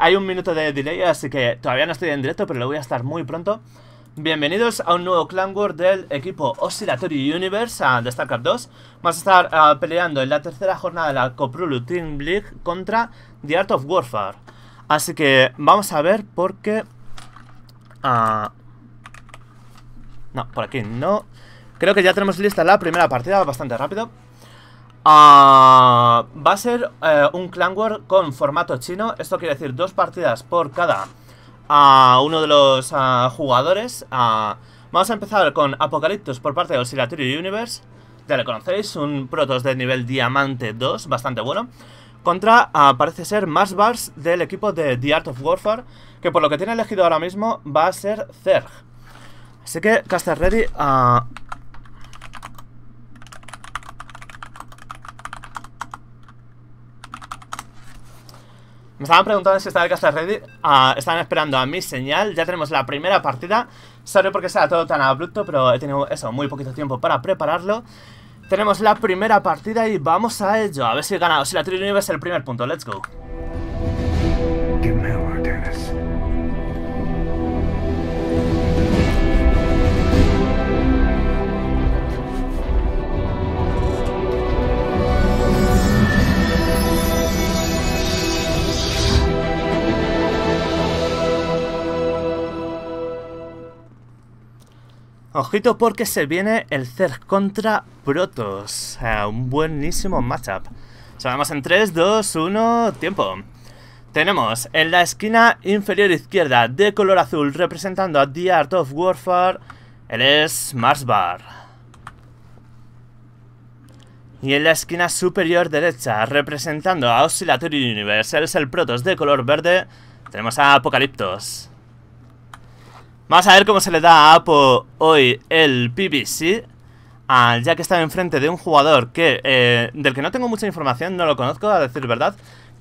hay un minuto de delay, así que todavía no estoy en directo, pero lo voy a estar muy pronto. Bienvenidos a un nuevo Clan War del equipo Oscillatory Universe de StarCraft 2. Vamos a estar ah, peleando en la tercera jornada de la Coprulu Team League contra The Art of Warfare. Así que vamos a ver por qué. Ah, no, por aquí no. Creo que ya tenemos lista la primera partida bastante rápido. Ah, va a ser eh, un Clan War con formato chino. Esto quiere decir dos partidas por cada a ah, uno de los ah, jugadores. vamos a empezar con Apocaliptos por parte de Oscillatory Universe. Ya le conocéis, un protos de nivel Diamante 2, bastante bueno. Contra, parece ser, más bars del equipo de The Art of Warfare, que por lo que tiene elegido ahora mismo va a ser Zerg. Así que, Caster Ready, Me estaban preguntando si estaba el ready. Ah, estaban esperando a mi señal. Ya tenemos la primera partida. Sorry porque sea todo tan abrupto, pero he tenido eso, muy poquito tiempo para prepararlo. Tenemos la primera partida y vamos a ello. A ver si ganado. Si la Trinidad es el primer punto. Let's go. Ojito porque se viene el Zerg contra Protos. Eh, un buenísimo matchup. vamos en 3, 2, 1, tiempo. Tenemos en la esquina inferior izquierda de color azul representando a The Art of Warfare, el es Marsbar. Y en la esquina superior derecha representando a Oscillatory Universe, es el Protos de color verde, tenemos a Apocaliptos. Vamos a ver cómo se le da a Apo hoy el PBC. ya que está enfrente de un jugador que eh, del que no tengo mucha información, no lo conozco, a decir verdad.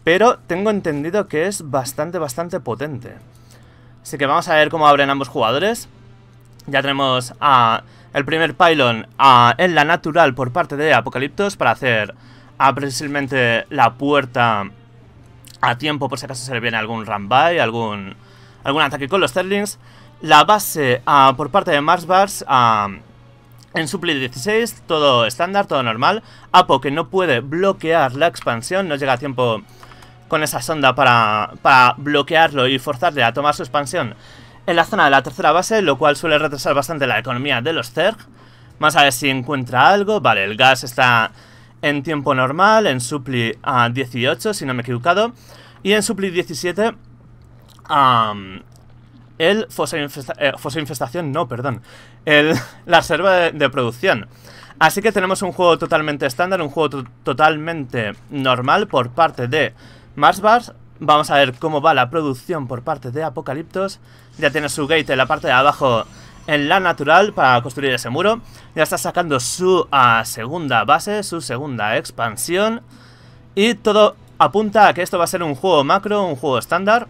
Pero tengo entendido que es bastante, bastante potente. Así que vamos a ver cómo abren ambos jugadores. Ya tenemos a el primer pylon en la natural por parte de Apocaliptos para hacer a, precisamente la puerta a tiempo por si acaso se le viene algún run by, algún, algún ataque con los terlings. La base ah, por parte de Mars Bars ah, en Supli 16, todo estándar, todo normal. Apo que no puede bloquear la expansión, no llega a tiempo con esa sonda para, para bloquearlo y forzarle a tomar su expansión en la zona de la tercera base, lo cual suele retrasar bastante la economía de los Zerg. Más a ver si encuentra algo. Vale, el gas está en tiempo normal, en Supli ah, 18, si no me he equivocado. Y en Supli 17 el foso eh, infestación no, perdón. El, la reserva de, producción. Así que tenemos un juego totalmente estándar, un juego totalmente normal por parte de Mars Vamos a ver cómo va la producción por parte de Apocaliptos. Ya tiene su gate en la parte de abajo en la natural para construir ese muro. Ya está sacando su ah, segunda base, su segunda expansión. Y todo apunta a que esto va a ser un juego macro, un juego estándar.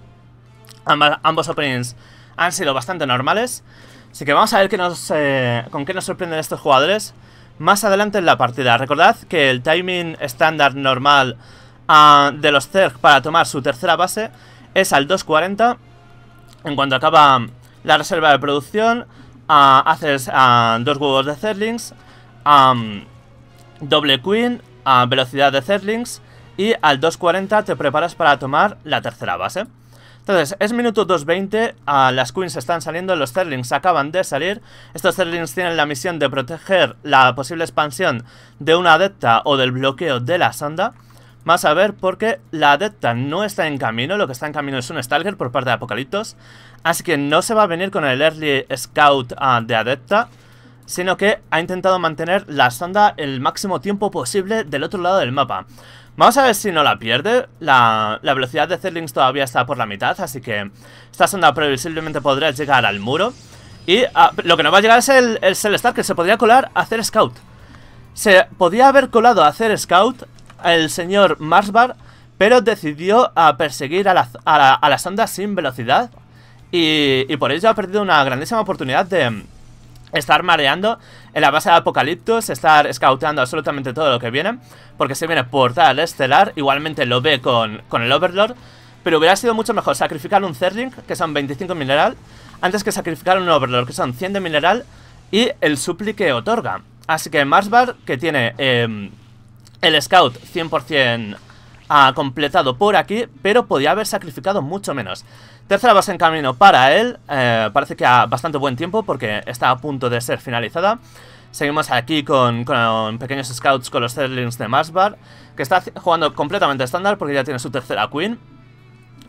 ambos openings han sido bastante normales. Así que vamos a ver eh, con qué nos sorprenden estos jugadores más adelante en la partida. Recordad que el timing estándar normal ah, de los Zerg para tomar su tercera base es al 2.40. En cuanto acaba la reserva de producción, ah, haces ah, dos huevos de Zerlings, doble Queen, velocidad de Zerlings y al 2.40 te preparas para tomar la tercera base. Entonces, es minuto 2.20, las Queens están saliendo, los Zerlings acaban de salir. Estos Zerlings tienen la misión de proteger la posible expansión de una adepta o del bloqueo de la sonda. Más a ver, porque la adepta no está en camino, lo que está en camino es un Stalker por parte de Apocaliptos. Así que no se va a venir con el Early Scout ah, de adepta, sino que ha intentado mantener la sonda el máximo tiempo posible del otro lado del mapa. Vamos a ver si no la pierde. La, velocidad de Zerlings todavía está por la mitad, así que esta sonda previsiblemente podrá llegar al muro. Y ah, lo que no va a llegar es el, el Celestar, que se podría colar a hacer scout. Se podía haber colado a hacer scout el señor Marsbar, pero decidió a perseguir a la, a sonda sin velocidad. y por ello ha perdido una grandísima oportunidad de, estar mareando en la base de apocalipsis estar scoutando absolutamente todo lo que viene, porque si viene Portal Estelar, igualmente lo ve con, el Overlord, pero hubiera sido mucho mejor sacrificar un Zerling, que son 25 mineral, antes que sacrificar un Overlord, que son 100 de mineral, y el suplique que otorga. Así que Marsbar, que tiene em, el Scout 100% ha ah, completado por aquí, pero podía haber sacrificado mucho menos. Tercera base en camino para él, eh, parece que a bastante buen tiempo porque está a punto de ser finalizada. Seguimos aquí con, pequeños scouts con los Zerlings de Masbar, que está jugando completamente estándar porque ya tiene su tercera Queen.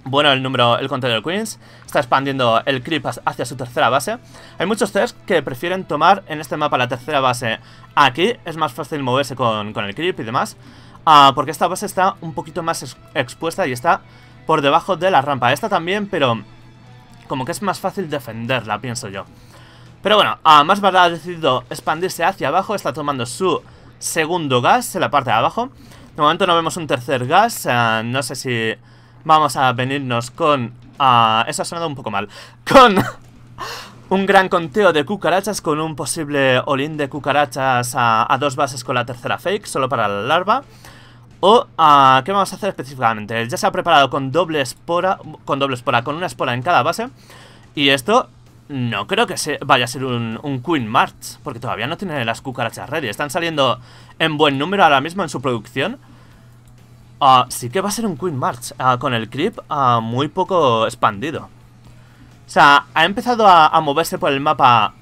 Bueno, el número, el contenido de Queens está expandiendo el creep hacia su tercera base. Hay muchos tres que prefieren tomar en este mapa la tercera base aquí. Es más fácil moverse con, el creep y demás. Ah, porque esta base está un poquito más expuesta y está por debajo de la rampa. Esta también, pero como que es más fácil defenderla, pienso yo. Pero bueno, a más verdad ha decidido expandirse hacia abajo, está tomando su segundo gas en la parte de abajo. De momento no vemos un tercer gas, eh, no sé si vamos a venirnos con... Ah, eso ha sonado un poco mal. Con un gran conteo de cucarachas, con un posible olín de cucarachas a dos bases con la tercera fake, solo para la larva. O, ah, ¿qué vamos a hacer específicamente? Ya se ha preparado con doble espora, con doble espora, con una espora en cada base. Y esto no creo que vaya a ser un, Queen March, porque todavía no tiene las cucarachas ready. Están saliendo en buen número ahora mismo en su producción. Ah, sí que va a ser un Queen March, ah, con el creep muy poco expandido. O sea, ha empezado a, moverse por el mapa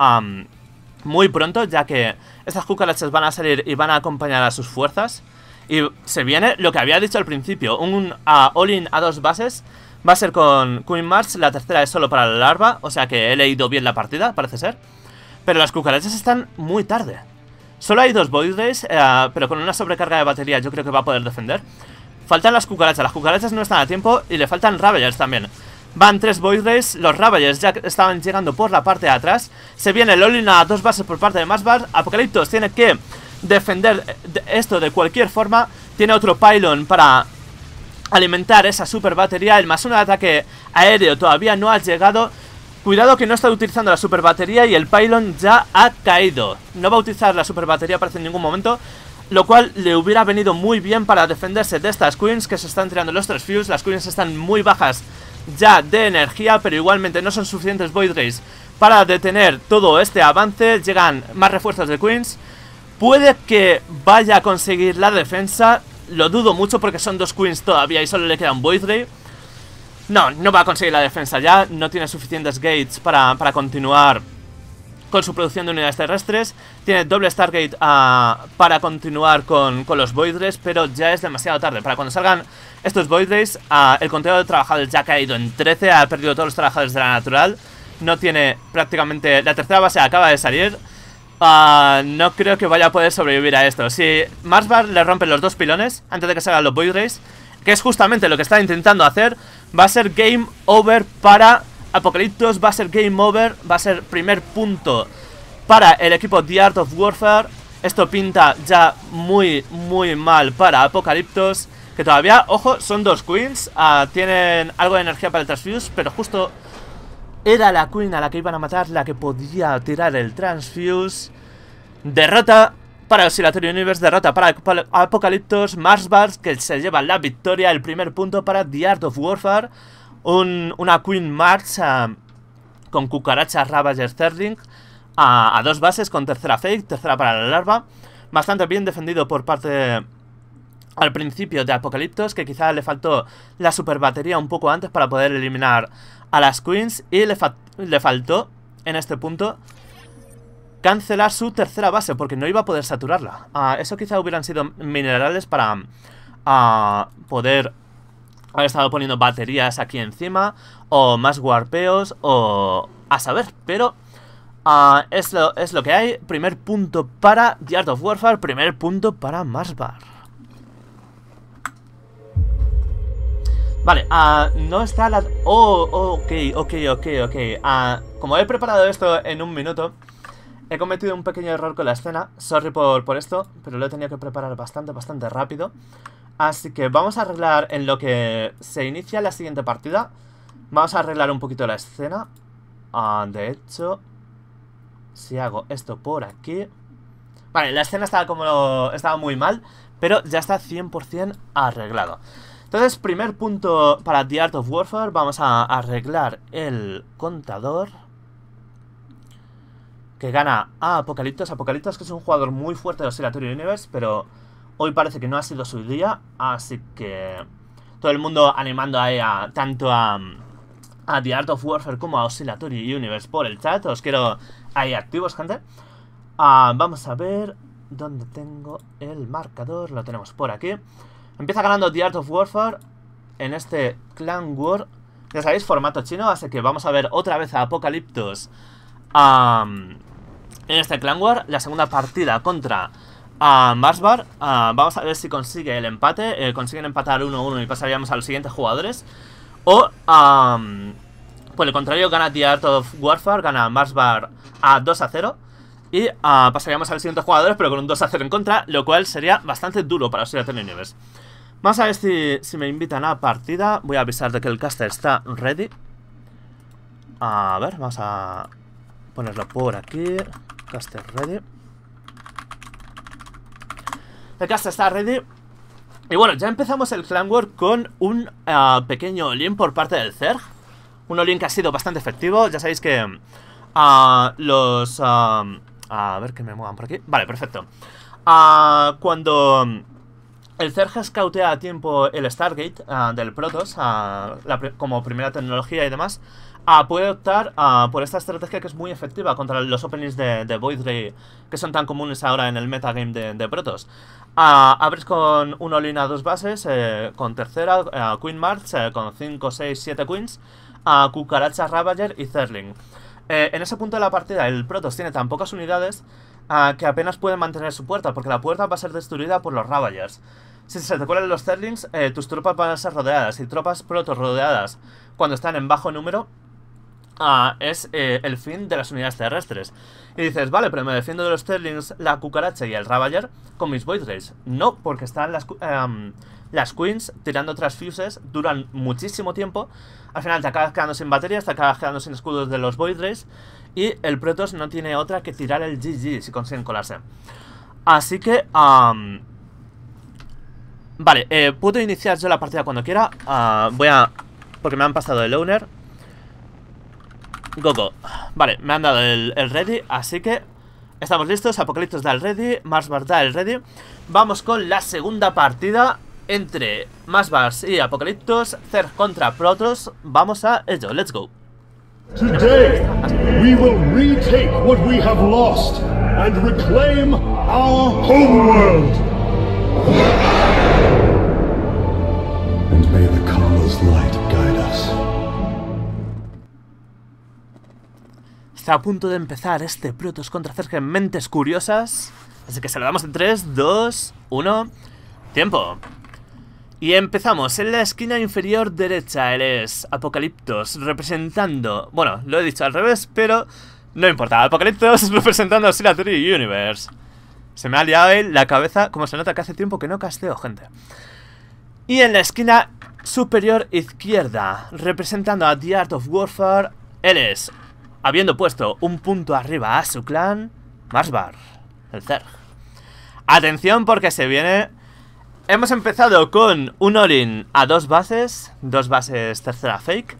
muy pronto, ya que estas cucarachas van a salir y van a acompañar a sus fuerzas. Y se viene lo que había dicho al principio, un all-in a dos bases. Va a ser con Queen Mars, la tercera es solo para la larva, o sea que he leído bien la partida, parece ser. Pero las cucarachas están muy tarde. Solo hay dos Void Rays, eh, pero con una sobrecarga de batería yo creo que va a poder defender. Faltan las cucarachas, las cucarachas no están a tiempo y le faltan Ravagers también. Van tres Void Rays, los Ravagers ya estaban llegando por la parte de atrás. Se viene el all-in a dos bases por parte de Masbar. Apocaliptos tiene que defender eh, esto de cualquier forma. Tiene otro pylon para alimentar esa super batería. El más uno de ataque aéreo todavía no ha llegado. Cuidado que no está utilizando la super batería y el pylon ya ha caído. No va a utilizar la super batería parece en ningún momento. Lo cual le hubiera venido muy bien para defenderse de estas queens que se están tirando los tres fuse. Las queens están muy bajas ya de energía, pero igualmente no son suficientes Void Rays para detener todo este avance. Llegan más refuerzos de queens. Puede que vaya a conseguir la defensa. Lo dudo mucho porque son dos queens todavía y solo le queda un Voidray. No, no va a conseguir la defensa ya. No tiene suficientes gates para, continuar con su producción de unidades terrestres. Tiene doble Stargate ah, para continuar con, los Void pero ya es demasiado tarde. Para cuando salgan estos Void ah, el conteo de trabajadores ya ha caído en 13, ha perdido todos los trabajadores de la natural. No tiene prácticamente... La tercera base acaba de salir. Ah, no creo que vaya a poder sobrevivir a esto. Si Marsbar le rompe los dos pilones antes de que salgan los Boy Rays, que es justamente lo que está intentando hacer, va a ser game over para Apocaliptos, va a ser game over, va a ser primer punto para el equipo The Art of Warfare. Esto pinta ya muy, muy mal para Apocaliptos, que todavía, ojo, son dos queens, ah, tienen algo de energía para el Transfuse, pero justo era la Queen a la que iban a matar, la que podía tirar el Transfuse. Derrota para Oscilatorio Universe, derrota para Apocaliptos, Mars Bars, que se lleva la victoria, el primer punto para The Art of Warfare. una Queen March ah, con Cucaracha, Ravager, Sterling. A, dos bases con tercera fake, tercera para la larva. Bastante bien defendido por parte al principio de Apocaliptos, que quizá le faltó la super batería un poco antes para poder eliminar a las Queens y le, faltó en este punto cancelar su tercera base porque no iba a poder saturarla. Ah, eso quizá hubieran sido minerales para ah, poder haber estado poniendo baterías aquí encima o más warpeos o a saber, pero... Ah, es, lo, es lo que hay, primer punto para The of Warfare, primer punto para Mars Vale, ah, no está la... Oh, ok, ok, ok, ok. Ah, como he preparado esto en un minuto, he cometido un pequeño error con la escena. Sorry por, por esto, pero lo he tenido que preparar bastante, bastante rápido. Así que vamos a arreglar en lo que se inicia la siguiente partida. Vamos a arreglar un poquito la escena. Ah, de hecho, si hago esto por aquí... Vale, la escena estaba como estaba muy mal, pero ya está 100% arreglado. Entonces, primer punto para The Art of Warfare, vamos a arreglar el contador. Que gana a Apocaliptos. Apocaliptos que es un jugador muy fuerte de Oscillatory Universe, pero hoy parece que no ha sido su día, así que todo el mundo animando a, tanto a, a The Art of Warfare como a Oscillatory Universe por el chat. Os quiero ahí activos, gente. Ah, vamos a ver dónde tengo el marcador. Lo tenemos por aquí. Empieza ganando The Art of Warfare en este Clan War. Ya sabéis, formato chino, así que vamos a ver otra vez a Apocalyptus en este Clan War. La segunda partida contra a Marsbar. Ah, vamos a ver si consigue el empate. Eh, consiguen empatar 1-1 y pasaríamos a los siguientes jugadores. O, por el contrario, gana The Art of Warfare, gana Marsbar a 2-0. Y ah, pasaríamos a los siguientes jugadores, pero con un 2-0 en contra, lo cual sería bastante duro para los Universe. Vamos a ver si, me invitan a partida. Voy a avisar de que el caster está ready. A ver, vamos a ponerlo por aquí. Caster ready. El caster está ready. Y bueno, ya empezamos el Clan con un eh, pequeño olín por parte del Zerg. Un olín que ha sido bastante efectivo. Ya sabéis que ah, los... Ah, a ver que me muevan por aquí. Vale, perfecto. Ah, cuando el Cerja escautea a tiempo el Stargate ah, del Protoss ah, como primera tecnología y demás. Ah, puede optar por esta estrategia que es muy efectiva contra los openings de, de Void Ray que son tan comunes ahora en el metagame de, de Protoss. abres con una olina a dos bases, eh, con tercera, eh, Queen March, eh, con 5, 6, 7 Queens, Cucaracha Ravager y Zerling. en ese punto de la partida, el Protoss tiene tan pocas unidades que apenas puede mantener su puerta, porque la puerta va a ser destruida por los Ravagers. Si se recuerdan los Sterlings, eh, tus tropas van a ser rodeadas y tropas protos rodeadas cuando están en bajo número ah, es eh, el fin de las unidades terrestres. Y dices, vale, pero me defiendo de los Sterlings, la cucaracha y el Ravager con mis Void No, porque están las, em, las Queens tirando transfuses, duran muchísimo tiempo. Al final te acabas quedando sin baterías, te acabas quedando sin escudos de los Void Y el protos no tiene otra que tirar el GG si consiguen colarse. Así que... Vale, eh, puedo iniciar yo la partida cuando quiera. Ah, voy a... Porque me han pasado el owner. Go, go. Vale, me han dado el, ready, así que... Estamos listos, Apocalipsis da el ready, Marsbar da el ready. Vamos con la segunda partida entre Masbars y Apocaliptos, Cer contra Protos. Vamos a ello, let's go. we will retake what we have lost and reclaim our homeworld. Está a punto de empezar este Protos contra en Mentes Curiosas. Así que saludamos en 3, 2, 1. Tiempo. Y empezamos. En la esquina inferior derecha eres Apocaliptos representando... Bueno, lo he dicho al revés, pero no importa. Apocaliptos representando a Universe. Se me ha liado ahí la cabeza, como se nota que hace tiempo que no casteo, gente. Y en la esquina superior izquierda, representando a The Art of Warfare, él es, habiendo puesto un punto arriba a su clan, Marsbar, el Zerg. Atención porque se viene... Hemos empezado con un orin a dos bases, dos bases tercera fake,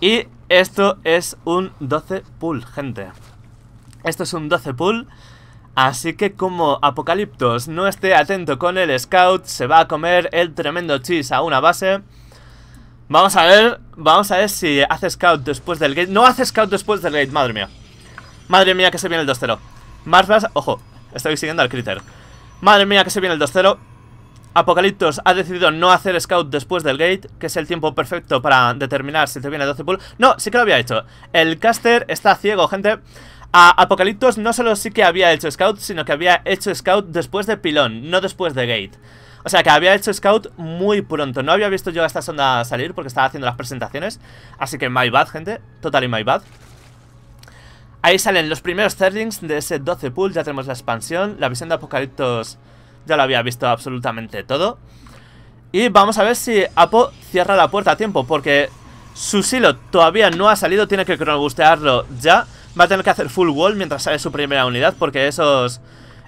y esto es un 12 pull, gente. Esto es un 12 pull Así que como Apocaliptos no esté atento con el scout, se va a comer el tremendo cheese a una base. Vamos a ver, vamos a ver si hace scout después del gate. No hace scout después del gate, madre mía. Madre mía que se viene el 2-0. Marfas, ojo, estoy siguiendo al critter. Madre mía que se viene el 2-0. Apocaliptos ha decidido no hacer scout después del gate, que es el tiempo perfecto para determinar si te viene el 12 pull. No, sí que lo había hecho. El caster está ciego, gente. A Apocaliptos no solo sí que había hecho scout, sino que había hecho scout después de Pilón, no después de Gate. O sea que había hecho scout muy pronto. No había visto yo a esta sonda salir porque estaba haciendo las presentaciones. Así que my bad, gente. Totally my bad. Ahí salen los primeros Zerlings de ese 12 pool. Ya tenemos la expansión. La visión de Apocaliptos ya lo había visto absolutamente todo. Y vamos a ver si Apo cierra la puerta a tiempo. Porque su silo todavía no ha salido. Tiene que cronobustearlo ya. Va a tener que hacer full wall mientras sale su primera unidad porque esos...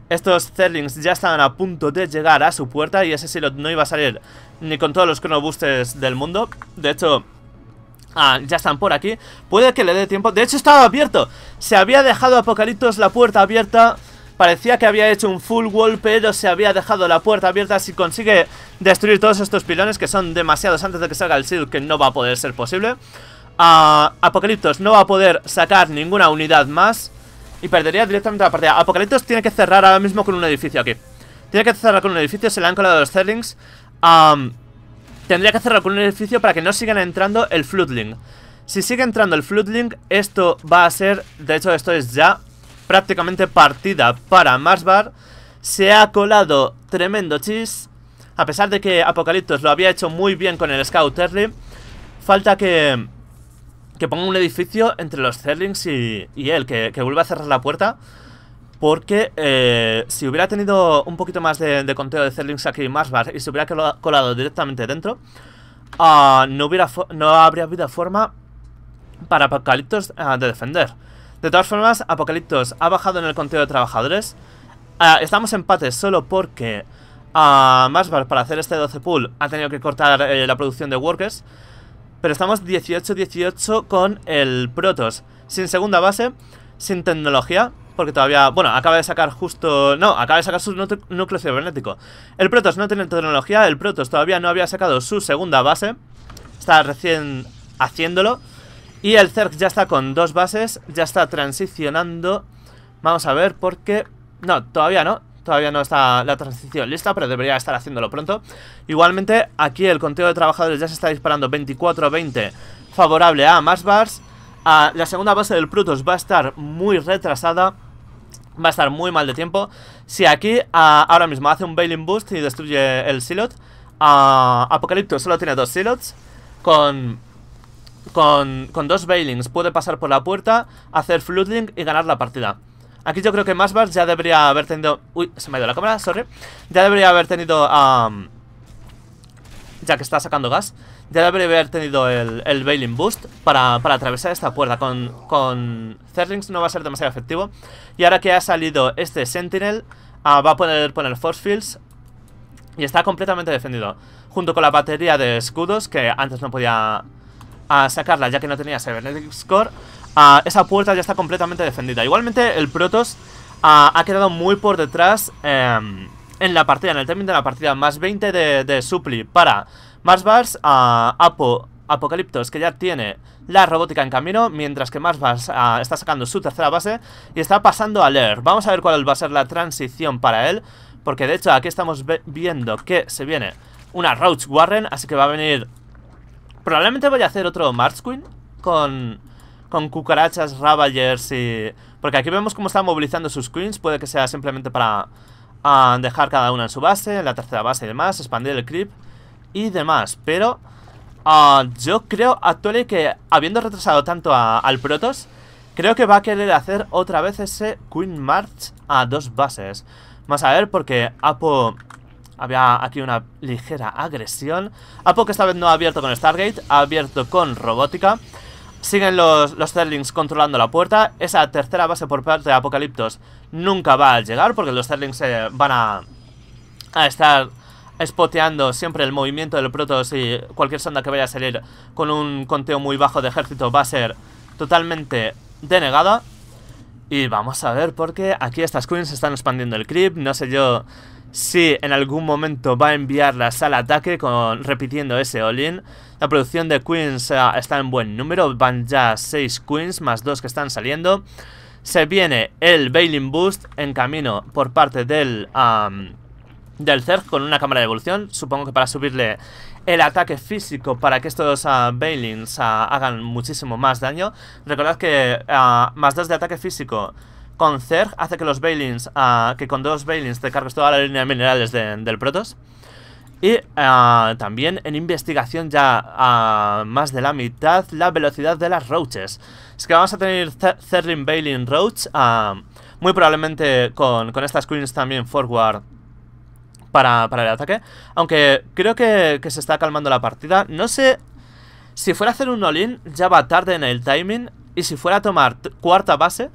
Estos Zerlings ya estaban a punto de llegar a su puerta y ese Silot no iba a salir ni con todos los cronobustes del mundo. De hecho, Ah, ya están por aquí Puede que le dé tiempo De hecho estaba abierto Se había dejado Apocaliptos la puerta abierta Parecía que había hecho un full wall Pero se había dejado la puerta abierta Si consigue destruir todos estos pilones Que son demasiados antes de que salga el silo... Que no va a poder ser posible Apocaliptos no va a poder sacar ninguna unidad más y perdería directamente la partida. Apocaliptos tiene que cerrar ahora mismo con un edificio aquí. Tiene que cerrar con un edificio, se le han colado los Zerlings. tendría que cerrar con un edificio para que no sigan entrando el Floodling. Si sigue entrando el Floodling, esto va a ser, de hecho esto es ya prácticamente partida para Marsbar. Se ha colado tremendo chis. A pesar de que Apocaliptos lo había hecho muy bien con el Scout Early, falta que que ponga un edificio entre los Zerlings y, y él, que, que, vuelva a cerrar la puerta. Porque eh, si hubiera tenido un poquito más de, conteo de Zerlings aquí en Bar y se hubiera colado directamente dentro, ah, no, hubiera no habría habido forma para Apocaliptos ah, de defender. De todas formas, Apocaliptos ha bajado en el conteo de trabajadores. Ah, estamos estamos empate solo porque a Masbar para hacer este 12 pool ha tenido que cortar eh, la producción de workers. Pero estamos 18-18 con el Protos. Sin segunda base, sin tecnología, porque todavía... Bueno, acaba de sacar justo... No, acaba de sacar su núcleo cibernético. El Protos no tiene tecnología, el Protos todavía no había sacado su segunda base. Está recién haciéndolo. Y el Zerg ya está con dos bases, ya está transicionando. Vamos a ver por qué, No, todavía no. Todavía no está la transición lista, pero debería estar haciéndolo pronto. Igualmente, aquí el conteo de trabajadores ya se está disparando 24-20 favorable a más bars. Ah, la segunda base del Brutus va a estar muy retrasada. Va a estar muy mal de tiempo. Si aquí ah, ahora mismo hace un Bailing Boost y destruye el Silot, a ah, Apocalipto solo tiene dos Silots. Con, con, con dos Bailings puede pasar por la puerta, hacer Floodling y ganar la partida. Aquí yo creo que Masbar ya debería haber tenido... Uy, se me ha ido la cámara, sorry. Ya debería haber tenido... ya que está sacando gas. Ya debería haber tenido el, Bailing Boost para, para, atravesar esta puerta. Con, con Zerlings no va a ser demasiado efectivo. Y ahora que ha salido este Sentinel, ah, va a poder poner Force Fields. Y está completamente defendido. Junto con la batería de escudos, que antes no podía ah, sacarla ya que no tenía Cybernetic Score Ah, esa puerta ya está completamente defendida. Igualmente el Protoss ah, ha quedado muy por detrás em, en la partida, en el término de la partida. Más 20 de, Supli para Mars Bars, a ah, Apo, Apocaliptos que ya tiene la robótica en camino, mientras que Mars Bars está sacando su tercera base y está pasando a Leer. Vamos a ver cuál va a ser la transición para él, porque de hecho aquí estamos viendo que se viene una Roach Warren, así que va a venir... Probablemente voy a hacer otro March Queen con con cucarachas, ravagers y... Porque aquí vemos cómo están movilizando sus queens, puede que sea simplemente para ah, dejar cada una en su base, en la tercera base y demás, expandir el creep y demás, pero... Ah, yo creo, actualmente que habiendo retrasado tanto al Protoss, creo que va a querer hacer otra vez ese Queen March a dos bases. Vamos a ver, porque Apo... Había aquí una ligera agresión. Apo que esta vez no ha abierto con Stargate, ha abierto con Robótica. Siguen los, los controlando la puerta. Esa tercera base por parte de Apocaliptos nunca va a llegar porque los Zerlings eh, van a, estar spoteando siempre el movimiento del Protoss y cualquier sonda que vaya a salir con un conteo muy bajo de ejército va a ser totalmente denegada. Y vamos a ver, por qué aquí estas queens están expandiendo el creep, no sé yo si en algún momento va a enviarlas al ataque con, repitiendo ese all-in. La producción de queens ah, está en buen número, van ya 6 queens más 2 que están saliendo. Se viene el Bailing Boost en camino por parte del... del Zerg con una cámara de evolución, supongo que para subirle el ataque físico para que estos ah, Bailings ah, hagan muchísimo más daño. Recordad que ah, más 2 de ataque físico con Zerg hace que los Bailings, que con dos Bailings te cargues toda la línea de minerales del Protoss. Y también en investigación ya a más de la mitad la velocidad de las Roaches. Es que vamos a tener Zerling Bailing Roach, muy probablemente con, con estas Queens también forward para, el ataque. Aunque creo que, se está calmando la partida. No sé... Si fuera a hacer un all-in, ya va tarde en el timing. Y si fuera a tomar cuarta base,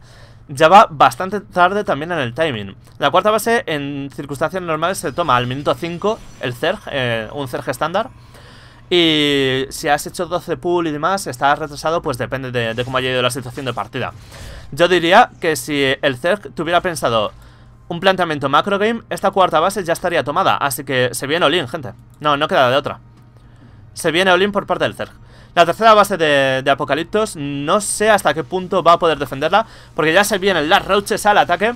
ya va bastante tarde también en el timing. La cuarta base en circunstancias normales se toma al minuto 5 el Zerg eh, un Zerg estándar. Y si has hecho 12 pull y demás, estás retrasado, pues depende de, cómo haya ido la situación de partida. Yo diría que si el Zerg tuviera pensado un planteamiento macro game, esta cuarta base ya estaría tomada. Así que se viene Olin, gente. No, no queda de otra. Se viene Olin por parte del Zerg. La tercera base de, Apocaliptos, no sé hasta qué punto va a poder defenderla, porque ya se vienen las roaches al ataque.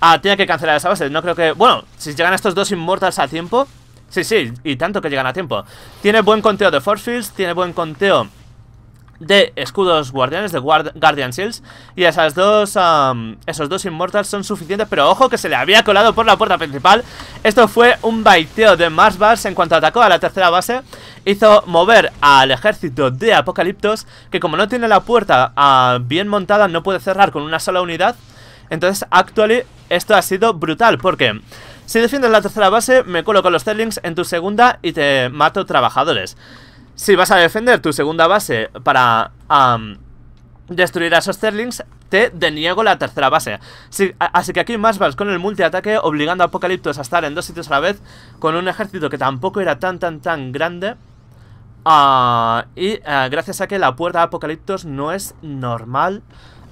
Ah, tiene que cancelar esa base, no creo que... Bueno, si llegan estos dos Immortals a tiempo... Sí, sí, y tanto que llegan a tiempo. Tiene buen conteo de Force Fields, tiene buen conteo de escudos guardianes, de Guardian Shields. Y esas dos, esos dos inmortals son suficientes, pero ojo que se le había colado por la puerta principal. Esto fue un baiteo de Bars en cuanto atacó a la tercera base. Hizo mover al ejército de Apocaliptos, que como no tiene la puerta ah, bien montada, no puede cerrar con una sola unidad. Entonces, actually, esto ha sido brutal, porque... Si defiendes la tercera base, me coloco los Zerlings en tu segunda y te mato trabajadores. Si vas a defender tu segunda base para destruir a esos Sterlings, te deniego la tercera base. así que aquí más con el multiataque, obligando a Apocaliptos a estar en dos sitios a la vez, con un ejército que tampoco era tan tan tan grande. Ah, y eh, gracias a que la puerta de Apocaliptos no es normal,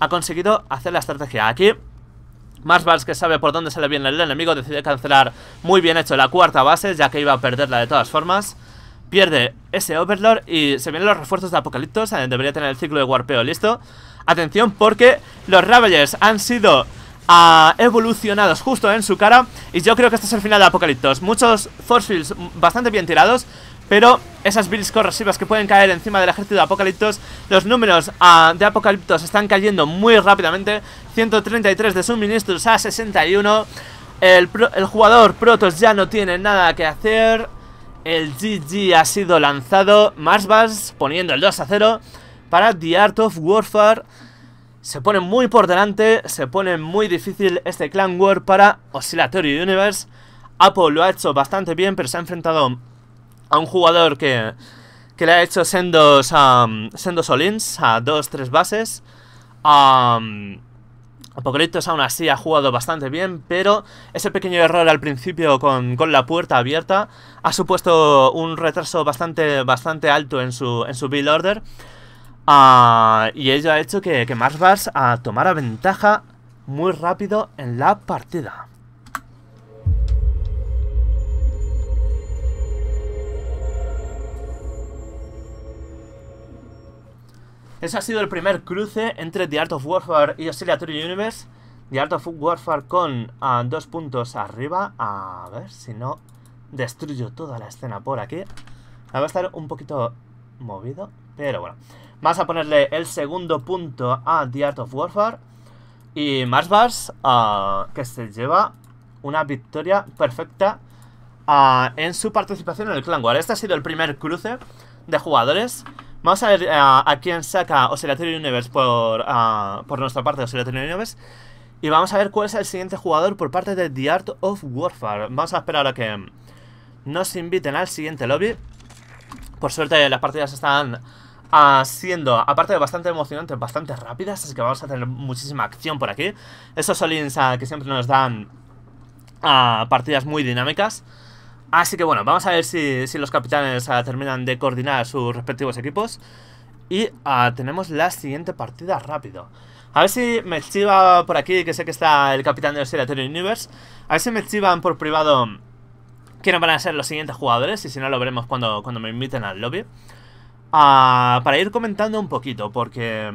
ha conseguido hacer la estrategia. Aquí más que sabe por dónde sale bien el enemigo decide cancelar muy bien hecho la cuarta base, ya que iba a perderla de todas formas. Pierde ese Overlord y se vienen los refuerzos de Apocaliptos debería tener el ciclo de Warpeo listo. Atención porque los Ravagers han sido ah, evolucionados justo en su cara Y yo creo que este es el final de Apocaliptos Muchos Force bastante bien tirados pero esas builds corrosivas que pueden caer encima del ejército de Apocaliptos Los números ah, de Apocaliptos están cayendo muy rápidamente 133 de suministros a 61 el, el jugador Protos ya no tiene nada que hacer el GG ha sido lanzado, Marsbas poniendo el 2 a 0 para The Art of Warfare. Se pone muy por delante, se pone muy difícil este Clan War para Oscillatory Universe. Apple lo ha hecho bastante bien, pero se ha enfrentado a un jugador que, que le ha hecho sendos, um, sendos a dos, tres bases. A... Um, Apocalipsis aún así ha jugado bastante bien, pero ese pequeño error al principio con, la puerta abierta ha supuesto un retraso bastante, bastante alto en su, en su build order. Ah, y ello ha hecho que, que Mars Bars tomar tomara ventaja muy rápido en la partida. Ese ha sido el primer cruce entre The Art of Warfare y Oscillatory Universe. The Art of Warfare con ah, dos puntos arriba. A ver si no destruyo toda la escena por aquí. Va a estar un poquito movido, pero bueno. Vamos a ponerle el segundo punto a The Art of Warfare. Y Mars Bars, ah, que se lleva una victoria perfecta ah, en su participación en el Clan War. Este ha sido el primer cruce de jugadores Vamos a ver eh, a quién saca Oscillatory Universe por, eh, por nuestra parte de Oscillatory Universe. Y vamos a ver cuál es el siguiente jugador por parte de The Art of Warfare. Vamos a esperar a que nos inviten al siguiente lobby. Por suerte las partidas están eh, siendo, aparte de bastante emocionantes, bastante rápidas. Así que vamos a tener muchísima acción por aquí. Esos Solins que siempre nos dan partidas muy dinámicas. Así que bueno, vamos a ver si, los capitanes ah, terminan de coordinar sus respectivos equipos. Y ah, tenemos la siguiente partida rápido. A ver si me chiva por aquí, que sé que está el capitán de los Universe. A ver si me chivan por privado quiénes van a ser los siguientes jugadores. Y si no, lo veremos cuando, cuando me inviten al lobby. Ah, para ir comentando un poquito, porque...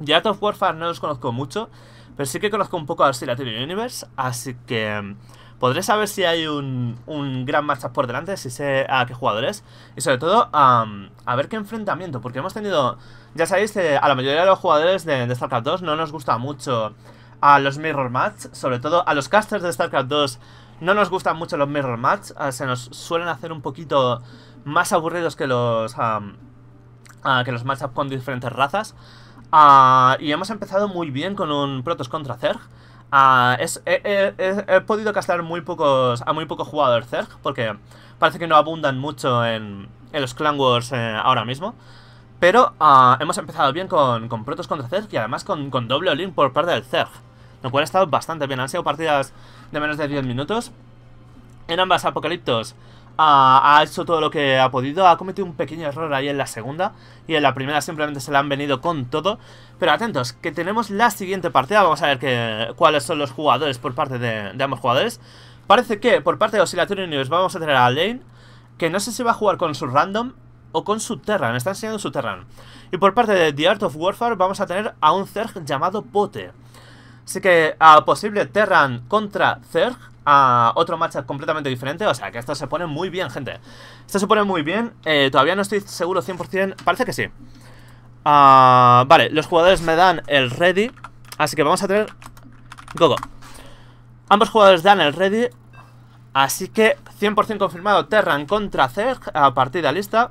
Ya mm, of Warfare no los conozco mucho, pero sí que conozco un poco a los Universe. Así que... Mm, Podré saber si hay un, un gran matchup por delante, si sé a qué jugadores. Y sobre todo, a ver qué enfrentamiento. Porque hemos tenido... Ya sabéis, a la mayoría de los jugadores de, StarCraft 2 no nos gusta mucho a los Mirror Match. Sobre todo a los casters de StarCraft 2 no nos gustan mucho los Mirror Match. Ah, se nos suelen hacer un poquito más aburridos que los... Ah, que los matchups con diferentes razas. Ah, y hemos empezado muy bien con un Protoss contra Zerg. Ah, eh, eh, he podido casar muy pocos, a muy pocos jugadores Zerg, porque parece que no abundan mucho en, los Clan Wars eh, ahora mismo. Pero ah, hemos empezado bien con, con Protos contra Zerg y además con, doble Olin por parte del Zerg, lo cual ha estado bastante bien. Han sido partidas de menos de 10 minutos. En ambas Apocaliptos ha, hecho todo lo que ha podido, ha cometido un pequeño error ahí en la segunda y en la primera simplemente se la han venido con todo. Pero atentos, que tenemos la siguiente partida, vamos a ver cuáles son los jugadores por parte de, ambos jugadores. Parece que por parte de Oscillatory News vamos a tener a Lane, que no sé si va a jugar con su random o con su Terran, está enseñando su Terran. Y por parte de The Art of Warfare vamos a tener a un Zerg llamado Pote. Así que a posible Terran contra Zerg a otro matchup completamente diferente. O sea, que esto se pone muy bien, gente. Esto se pone muy bien. Eh, todavía no estoy seguro 100%. Parece que sí. Ah, vale, los jugadores me dan el ready. Así que vamos a tener... Gogo. -go. Ambos jugadores dan el ready. Así que 100% confirmado Terran contra Zerg a partida lista.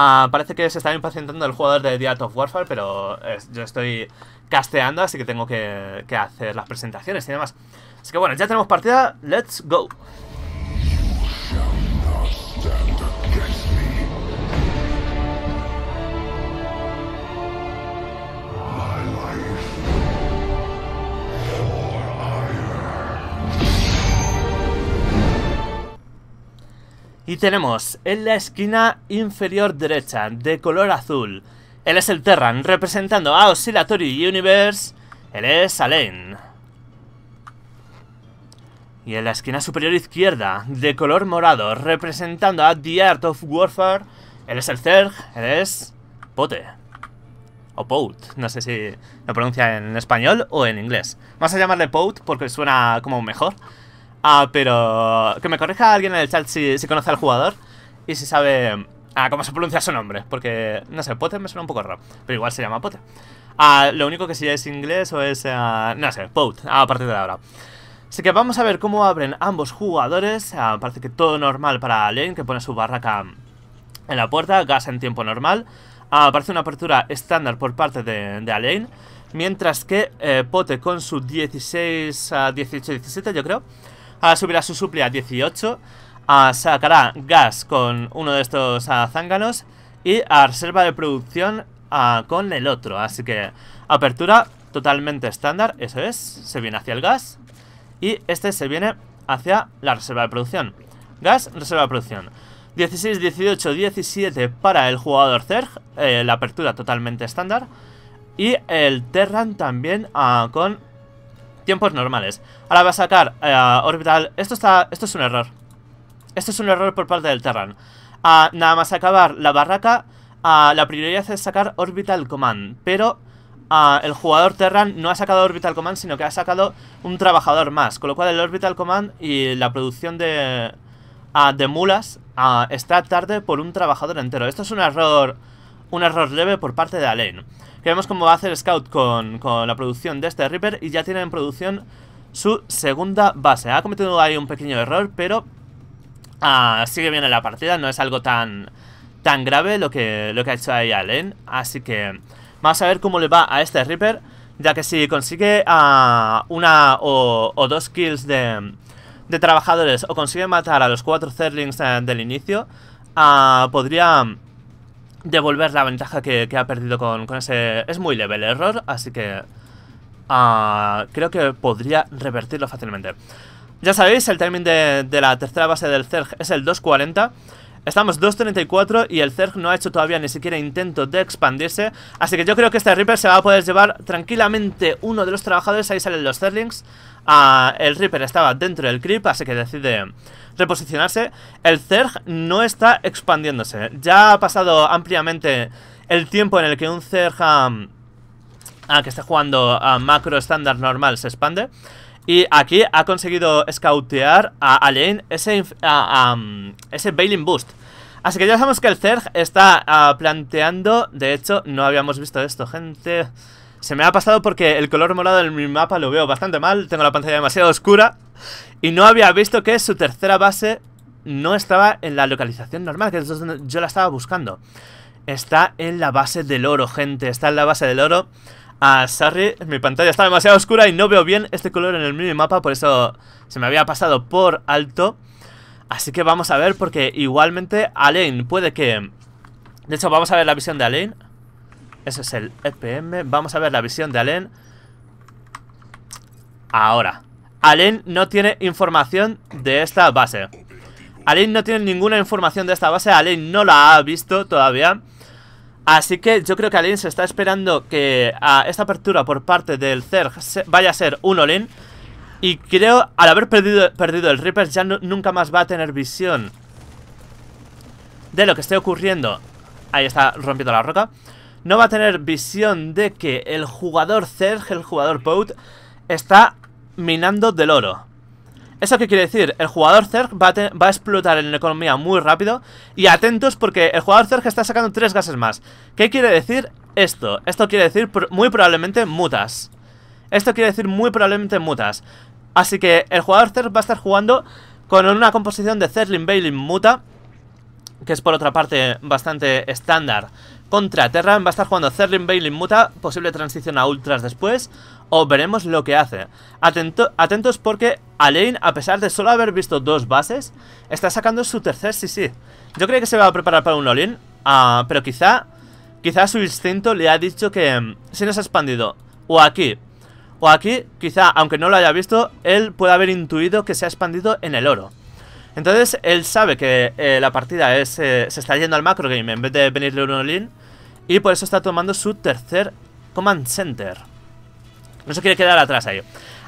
Ah, parece que se está impacientando el jugador de The Art of Warfare, pero yo estoy casteando, así que tengo que hacer las presentaciones y demás que bueno, ya tenemos partida. Let's go. Y tenemos en la esquina inferior derecha, de color azul. Él es el Terran, representando a Oscillatory Universe. Él es Alain. Y en la esquina superior izquierda, de color morado, representando a The Art of Warfare, él es el Zerg, él es Pote. O Pout, no sé si lo pronuncia en español o en inglés. Vamos a llamarle Pout porque suena como mejor. Ah, pero que me corrija alguien en el chat si, conoce al jugador y si sabe ah, cómo se pronuncia su nombre. Porque, no sé, Pote me suena un poco raro, pero igual se llama Pote. Ah, lo único que si sí es inglés o es... Ah, no sé, Pout, a partir de ahora. Así que vamos a ver cómo abren ambos jugadores. Ah, parece que todo normal para Alain, que pone su barraca en la puerta. Gas en tiempo normal. aparece ah, una apertura estándar por parte de, Alain. Mientras que eh, Pote con su 16, a 18, 17 yo creo. subir ah, subirá su suple a 18. sacará gas con uno de estos zánganos. Y a reserva de producción con el otro. Así que apertura totalmente estándar. Eso es. Se viene hacia el gas. Y este se viene hacia la reserva de producción. Gas, reserva de producción. 16, 18, 17 para el jugador Zerg, eh, la apertura totalmente estándar. Y el Terran también ah, con tiempos normales. Ahora va a sacar eh, Orbital... Esto, está, esto es un error. Esto es un error por parte del Terran. Ah, nada más acabar la barraca, ah, la prioridad es sacar Orbital Command, pero el jugador Terran no ha sacado Orbital Command, sino que ha sacado un trabajador más. Con lo cual el Orbital Command y la producción de, de mulas está tarde por un trabajador entero. Esto es un error, un error leve por parte de Alain. Que vemos cómo va a hacer Scout con, con la producción de este Reaper y ya tiene en producción su segunda base. Ha cometido ahí un pequeño error, pero ah, sigue bien en la partida. No es algo tan, tan grave lo que, lo que ha hecho ahí Alain. Así que... Vamos a ver cómo le va a este Reaper, ya que si consigue a una o, dos kills de, trabajadores o consigue matar a los cuatro Zerlings eh, del inicio, ah, podría devolver la ventaja que, ha perdido con, ese... Es muy level error, así que ah, creo que podría revertirlo fácilmente. Ya sabéis, el timing de, la tercera base del Zerg es el 240. Estamos 2.34 y el Zerg no ha hecho todavía ni siquiera intento de expandirse. Así que yo creo que este Reaper se va a poder llevar tranquilamente uno de los trabajadores. Ahí salen los Zerlings. Ah, el Reaper estaba dentro del creep, así que decide reposicionarse. El Zerg no está expandiéndose. Ya ha pasado ampliamente el tiempo en el que un Zerg... Ah, ah, que esté jugando a macro estándar normal se expande. Y aquí ha conseguido scoutear a Alain ese, mm, ese Bailing Boost. Así que ya sabemos que el Zerg está ah, planteando... De hecho, no habíamos visto esto, gente. Se me ha pasado porque el color morado mi mapa lo veo bastante mal. Tengo la pantalla demasiado oscura. Y no había visto que su tercera base no estaba en la localización normal, que es donde yo la estaba buscando. Está en la base del oro, gente. Está en la base del oro a ah, Sarri. Mi pantalla está demasiado oscura y no veo bien este color en el minimapa, por eso se me había pasado por alto. Así que vamos a ver, porque igualmente Alain puede que... De hecho, vamos a ver la visión de Alain. Ese es el EPM. Vamos a ver la visión de Alain. Ahora. Alain no tiene información de esta base. Alain no tiene ninguna información de esta base. Alain no la ha visto todavía. Así que yo creo que Alin se está esperando que a esta apertura por parte del Zerg vaya a ser un Olin. Y creo, al haber perdido, el Reaper, ya nunca más va a tener visión de lo que esté ocurriendo. Ahí está rompiendo la roca. No va a tener visión de que el jugador Zerg, el jugador Pout, está minando del oro. ¿Eso qué quiere decir? El jugador Zerg va a, explotar en la economía muy rápido y atentos porque el jugador Zerg está sacando tres gases más. ¿Qué quiere decir esto? Esto quiere decir muy probablemente mutas. Esto quiere decir muy probablemente mutas. Así que el jugador Zerg va a estar jugando con una composición de Zerlin Bailing muta, que es por otra parte bastante estándar. Contra Terran va a estar jugando Zerlin Bailing muta, posible transición a Ultras después, o veremos lo que hace. atentos porque Alain, a pesar de solo haber visto dos bases, está sacando su tercer CC Yo creo que se va a preparar para un Olin, ah, pero quizá, quizá su instinto le ha dicho que mm, se si nos ha expandido, o aquí, o aquí, quizá, aunque no lo haya visto, él puede haber intuido que se ha expandido en el oro. Entonces, él sabe que eh, la partida es, eh, se está yendo al macro game en vez de venirle un Olin, y por eso está tomando su tercer Command Center. No se quiere quedar atrás ahí.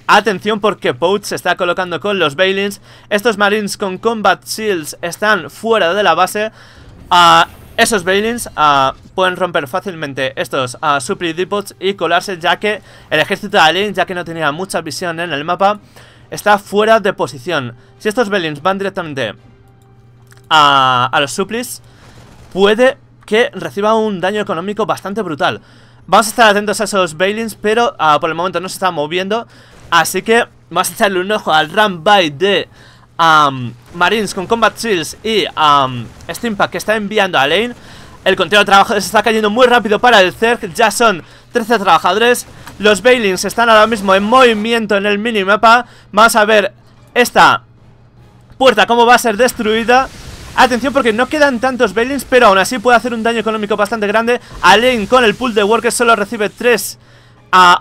Atención porque Poach se está colocando con los Bailins. Estos Marines con Combat Shields están fuera de la base. esos Bailings pueden romper fácilmente estos uh, Depots y colarse ya que el ejército de Alien, ya que no tenía mucha visión en el mapa, está fuera de posición. Si estos Bailins van directamente a, a los Suplis, puede que reciba un daño económico bastante brutal. Vamos a estar atentos a esos bailings, pero ah, por el momento no se está moviendo. Así que vamos a echarle un ojo al run by de Marines con Combat Shields y um, Steampack que está enviando a Lane. El conteo de trabajadores está cayendo muy rápido para el CERC, ya son 13 trabajadores. Los Bailings están ahora mismo en movimiento en el minimapa. Vamos a ver esta puerta cómo va a ser destruida. Atención porque no quedan tantos Bailings, pero aún así puede hacer un daño económico bastante grande. Alain con el pool de workers solo recibe 3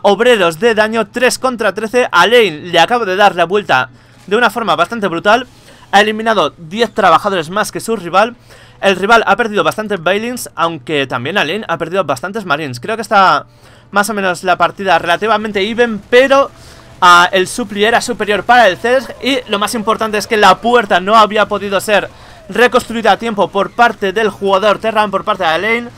obreros de daño, 3 contra 13. Alain le acaba de dar la vuelta de una forma bastante brutal. Ha eliminado 10 trabajadores más que su rival. El rival ha perdido bastantes Bailings, aunque también Alain ha perdido bastantes Marines. Creo que está más o menos la partida relativamente even, pero... Ah, el supli era superior para el CES y lo más importante es que la puerta no había podido ser reconstruida a tiempo por parte del jugador Terran, por parte de Alain.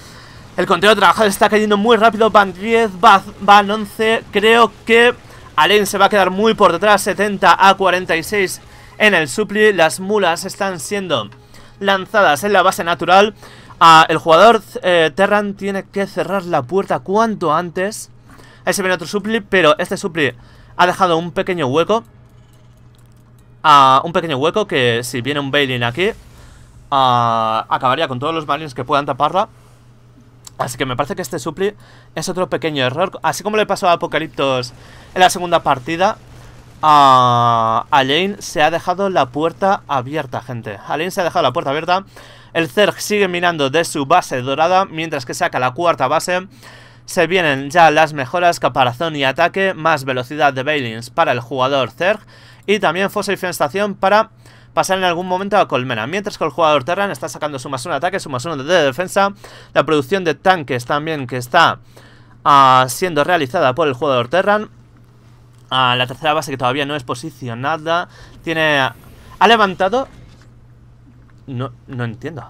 El conteo trabajado está cayendo muy rápido, van 10, van 11, creo que Alain se va a quedar muy por detrás, 70 a 46 en el supli, las mulas están siendo lanzadas en la base natural. Ah, el jugador eh, Terran tiene que cerrar la puerta cuanto antes. Ahí se viene otro supli, pero este supli ha dejado un pequeño hueco. Ah, un pequeño hueco que si viene un Bailing aquí, acabaría con todos los Marines que puedan taparla. Así que me parece que este supli es otro pequeño error. Así como le pasó a Apocaliptos en la segunda partida, a, a se ha dejado la puerta abierta, gente. A se ha dejado la puerta abierta. El Zerg sigue mirando de su base dorada, mientras que saca la cuarta base. Se vienen ya las mejoras, caparazón y ataque, más velocidad de Bailings para el jugador Zerg. Y también fosa y para pasar en algún momento a Colmena. Mientras que el jugador Terran está sacando su más de ataque, su más uno de defensa. La producción de tanques también que está ah, siendo realizada por el jugador Terran. Ah, la tercera base que todavía no es posicionada. Tiene... Ha levantado... No, no entiendo.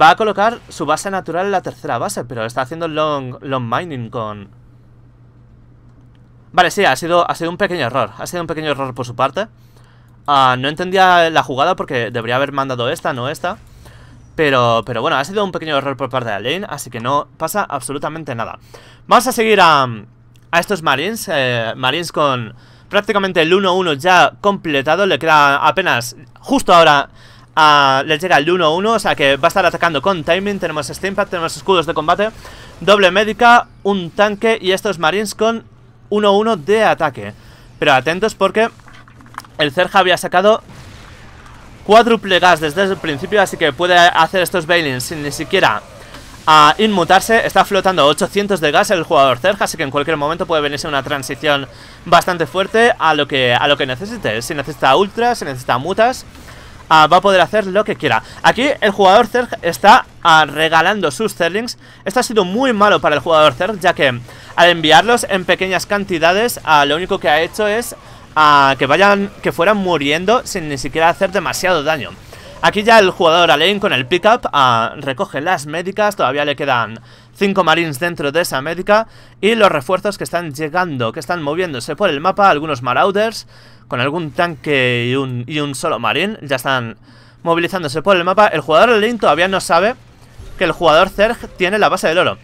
Va a colocar su base natural en la tercera base, pero está haciendo long, long mining con... Vale, sí, ha sido, ha sido un pequeño error. Ha sido un pequeño error por su parte. Ah, no entendía la jugada porque debería haber mandado esta, no esta. Pero, pero bueno, ha sido un pequeño error por parte de Alain así que no pasa absolutamente nada. Vamos a seguir a, estos Marines. Eh, Marines con prácticamente el 1-1 ya completado. Le queda apenas, justo ahora, le llega el 1-1. O sea que va a estar atacando con timing. Tenemos Steampack, tenemos escudos de combate, doble médica, un tanque y estos Marines con 1-1 de ataque. Pero atentos porque el Cerja había sacado cuádruple gas desde el principio, así que puede hacer estos bailings sin ni siquiera ah, inmutarse. Está flotando 800 de gas el jugador Cerja, así que en cualquier momento puede venirse una transición bastante fuerte a lo que, a lo que necesite. Si necesita ultras, si necesita mutas, ah, va a poder hacer lo que quiera. Aquí el jugador cerja está ah, regalando sus Zerlings. Esto ha sido muy malo para el jugador cerja, ya que al enviarlos en pequeñas cantidades, lo único que ha hecho es a que vayan, que fueran muriendo sin ni siquiera hacer demasiado daño. Aquí ya el jugador Alain con el pickup ah, recoge las médicas, todavía le quedan 5 marines dentro de esa médica y los refuerzos que están llegando, que están moviéndose por el mapa, algunos marauders con algún tanque y un, y un solo marine, ya están movilizándose por el mapa. El jugador Alain todavía no sabe que el jugador Zerg tiene la base del oro.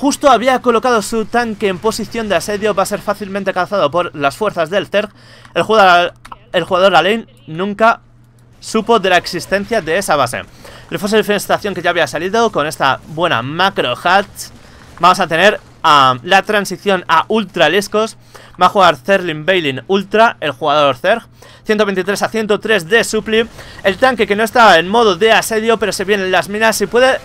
Justo había colocado su tanque en posición de asedio, va a ser fácilmente cazado por las fuerzas del Zerg. El jugador, el jugador Alain nunca supo de la existencia de esa base. El fósil de infestación que ya había salido con esta buena macro hat. Vamos a tener la transición a Ultra Lescos. Va a jugar Zerlin Bailin Ultra, el jugador Zerg. 123 a 103 de Supli. El tanque que no está en modo de asedio, pero se vienen las minas y puede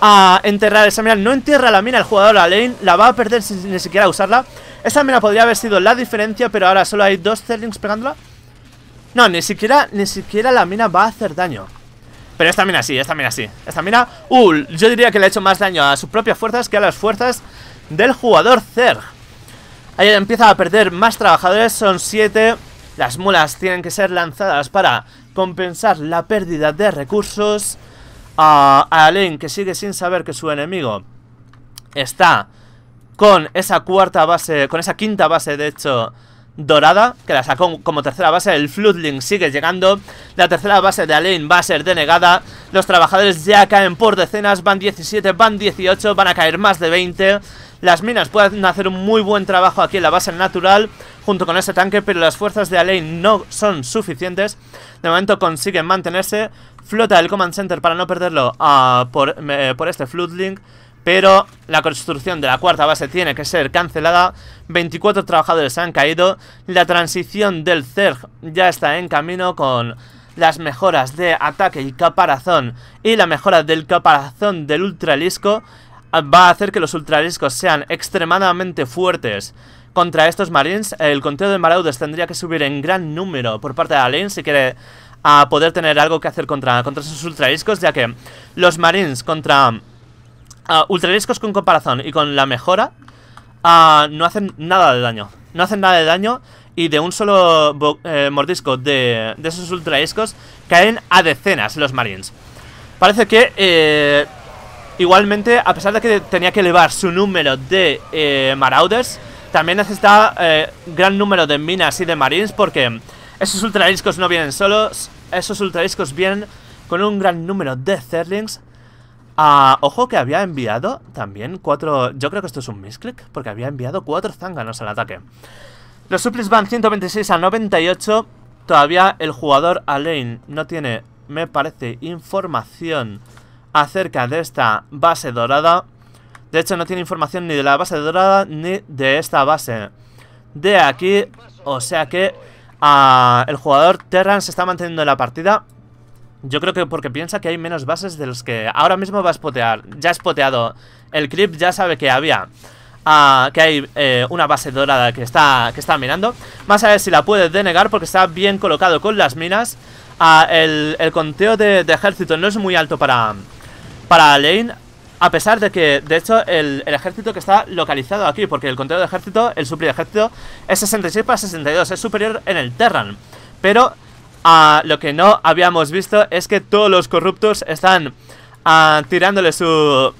a enterrar esa mina. No entierra la mina el jugador La lane, la va a perder sin ni siquiera usarla. Esa mina podría haber sido la diferencia, pero ahora solo hay dos Zerlings pegándola. No, ni siquiera, ni siquiera la mina va a hacer daño. Pero esta mina sí, esta mina sí. Esta mina, uh, yo diría que le ha hecho más daño a sus propias fuerzas que a las fuerzas del jugador Zerg. Ahí empieza a perder más trabajadores, son siete, Las mulas tienen que ser lanzadas para compensar la pérdida de recursos a, a que sigue sin saber que su enemigo está con esa cuarta base, con esa quinta base, de hecho, dorada, que la sacó como tercera base. El Floodling sigue llegando. La tercera base de Alain va a ser denegada. Los trabajadores ya caen por decenas. Van 17, van 18, van a caer más de 20. Las minas pueden hacer un muy buen trabajo aquí en la base natural junto con ese tanque, pero las fuerzas de Alain no son suficientes. De momento consiguen mantenerse. Flota el Command Center para no perderlo ah, por, eh, por este Floodling pero la construcción de la cuarta base tiene que ser cancelada, 24 trabajadores han caído, la transición del CERG ya está en camino con las mejoras de ataque y caparazón y la mejora del caparazón del ultralisco va a hacer que los ultraliscos sean extremadamente fuertes. Contra estos marines, el conteo de Marauders tendría que subir en gran número por parte de Alien si quiere a ah, poder tener algo que hacer contra, contra esos ultraliscos, ya que los marines contra Ultra ah, ultradiscos con comparación y con la mejora ah, no hacen nada de daño. No hacen nada de daño y de un solo eh, mordisco de, esos esos discos caen a decenas los marines. Parece que eh, igualmente, a pesar de que tenía que elevar su número de eh, marauders, también necesita gran número de minas y de marines porque esos discos no vienen solos, esos ultradiscos vienen con un gran número de zerlings Ah, ojo que había enviado también cuatro... Yo creo que esto es un misclick, porque había enviado cuatro zánganos al ataque. Los suplis van 126 a 98. Todavía el jugador Alain no tiene, me parece, información acerca de esta base dorada. De hecho, no tiene información ni de la base dorada ni de esta base de aquí. O sea que ah, el jugador Terran se está manteniendo en la partida. Yo creo que porque piensa que hay menos bases de los que ahora mismo va a spotear. Ya ha spoteado. El clip ya sabe que había. Ah, que hay eh, una base dorada que está, que está mirando. Más a ver si la puede denegar porque está bien colocado con las minas. Ah, el, conteo de, ejército no es muy alto para, para Lane. A pesar de que, de hecho, el, ejército que está localizado aquí, porque el conteo de ejército, el supli de ejército, es 66 para 62, es superior en el Terran. Pero a lo que no habíamos visto es que todos los corruptos están ah, tirándole su,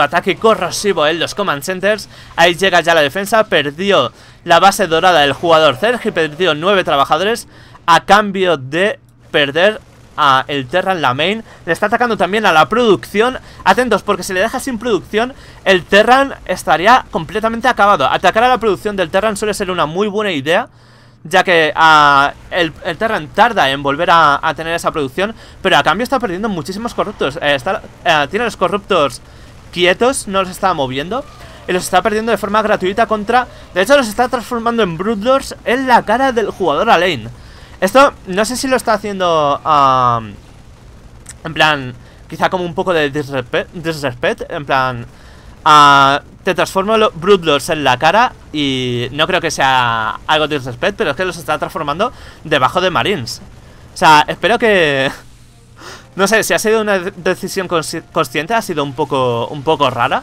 ataque corrosivo en los command centers. Ahí llega ya la defensa, perdió la base dorada del jugador y perdió nueve trabajadores a cambio de perder a el Terran la main. Le está atacando también a la producción. Atentos, porque si le deja sin producción, el Terran estaría completamente acabado. Atacar a la producción del Terran suele ser una muy buena idea ya que ah, el, Terran tarda en volver a, tener esa producción, pero a cambio está perdiendo muchísimos corruptos. Eh, está, eh, tiene los corruptos quietos, no los está moviendo, y los está perdiendo de forma gratuita contra... De hecho, los está transformando en Broodlords en la cara del jugador Alain Esto, no sé si lo está haciendo... en plan, quizá como un poco de disrespect, en plan... Ah, te transformo los Broodlords en la cara y no creo que sea algo de respeto pero es que los está transformando debajo de Marines. O sea, espero que... No sé, si ha sido una decisión consciente, ha sido un poco, un poco rara.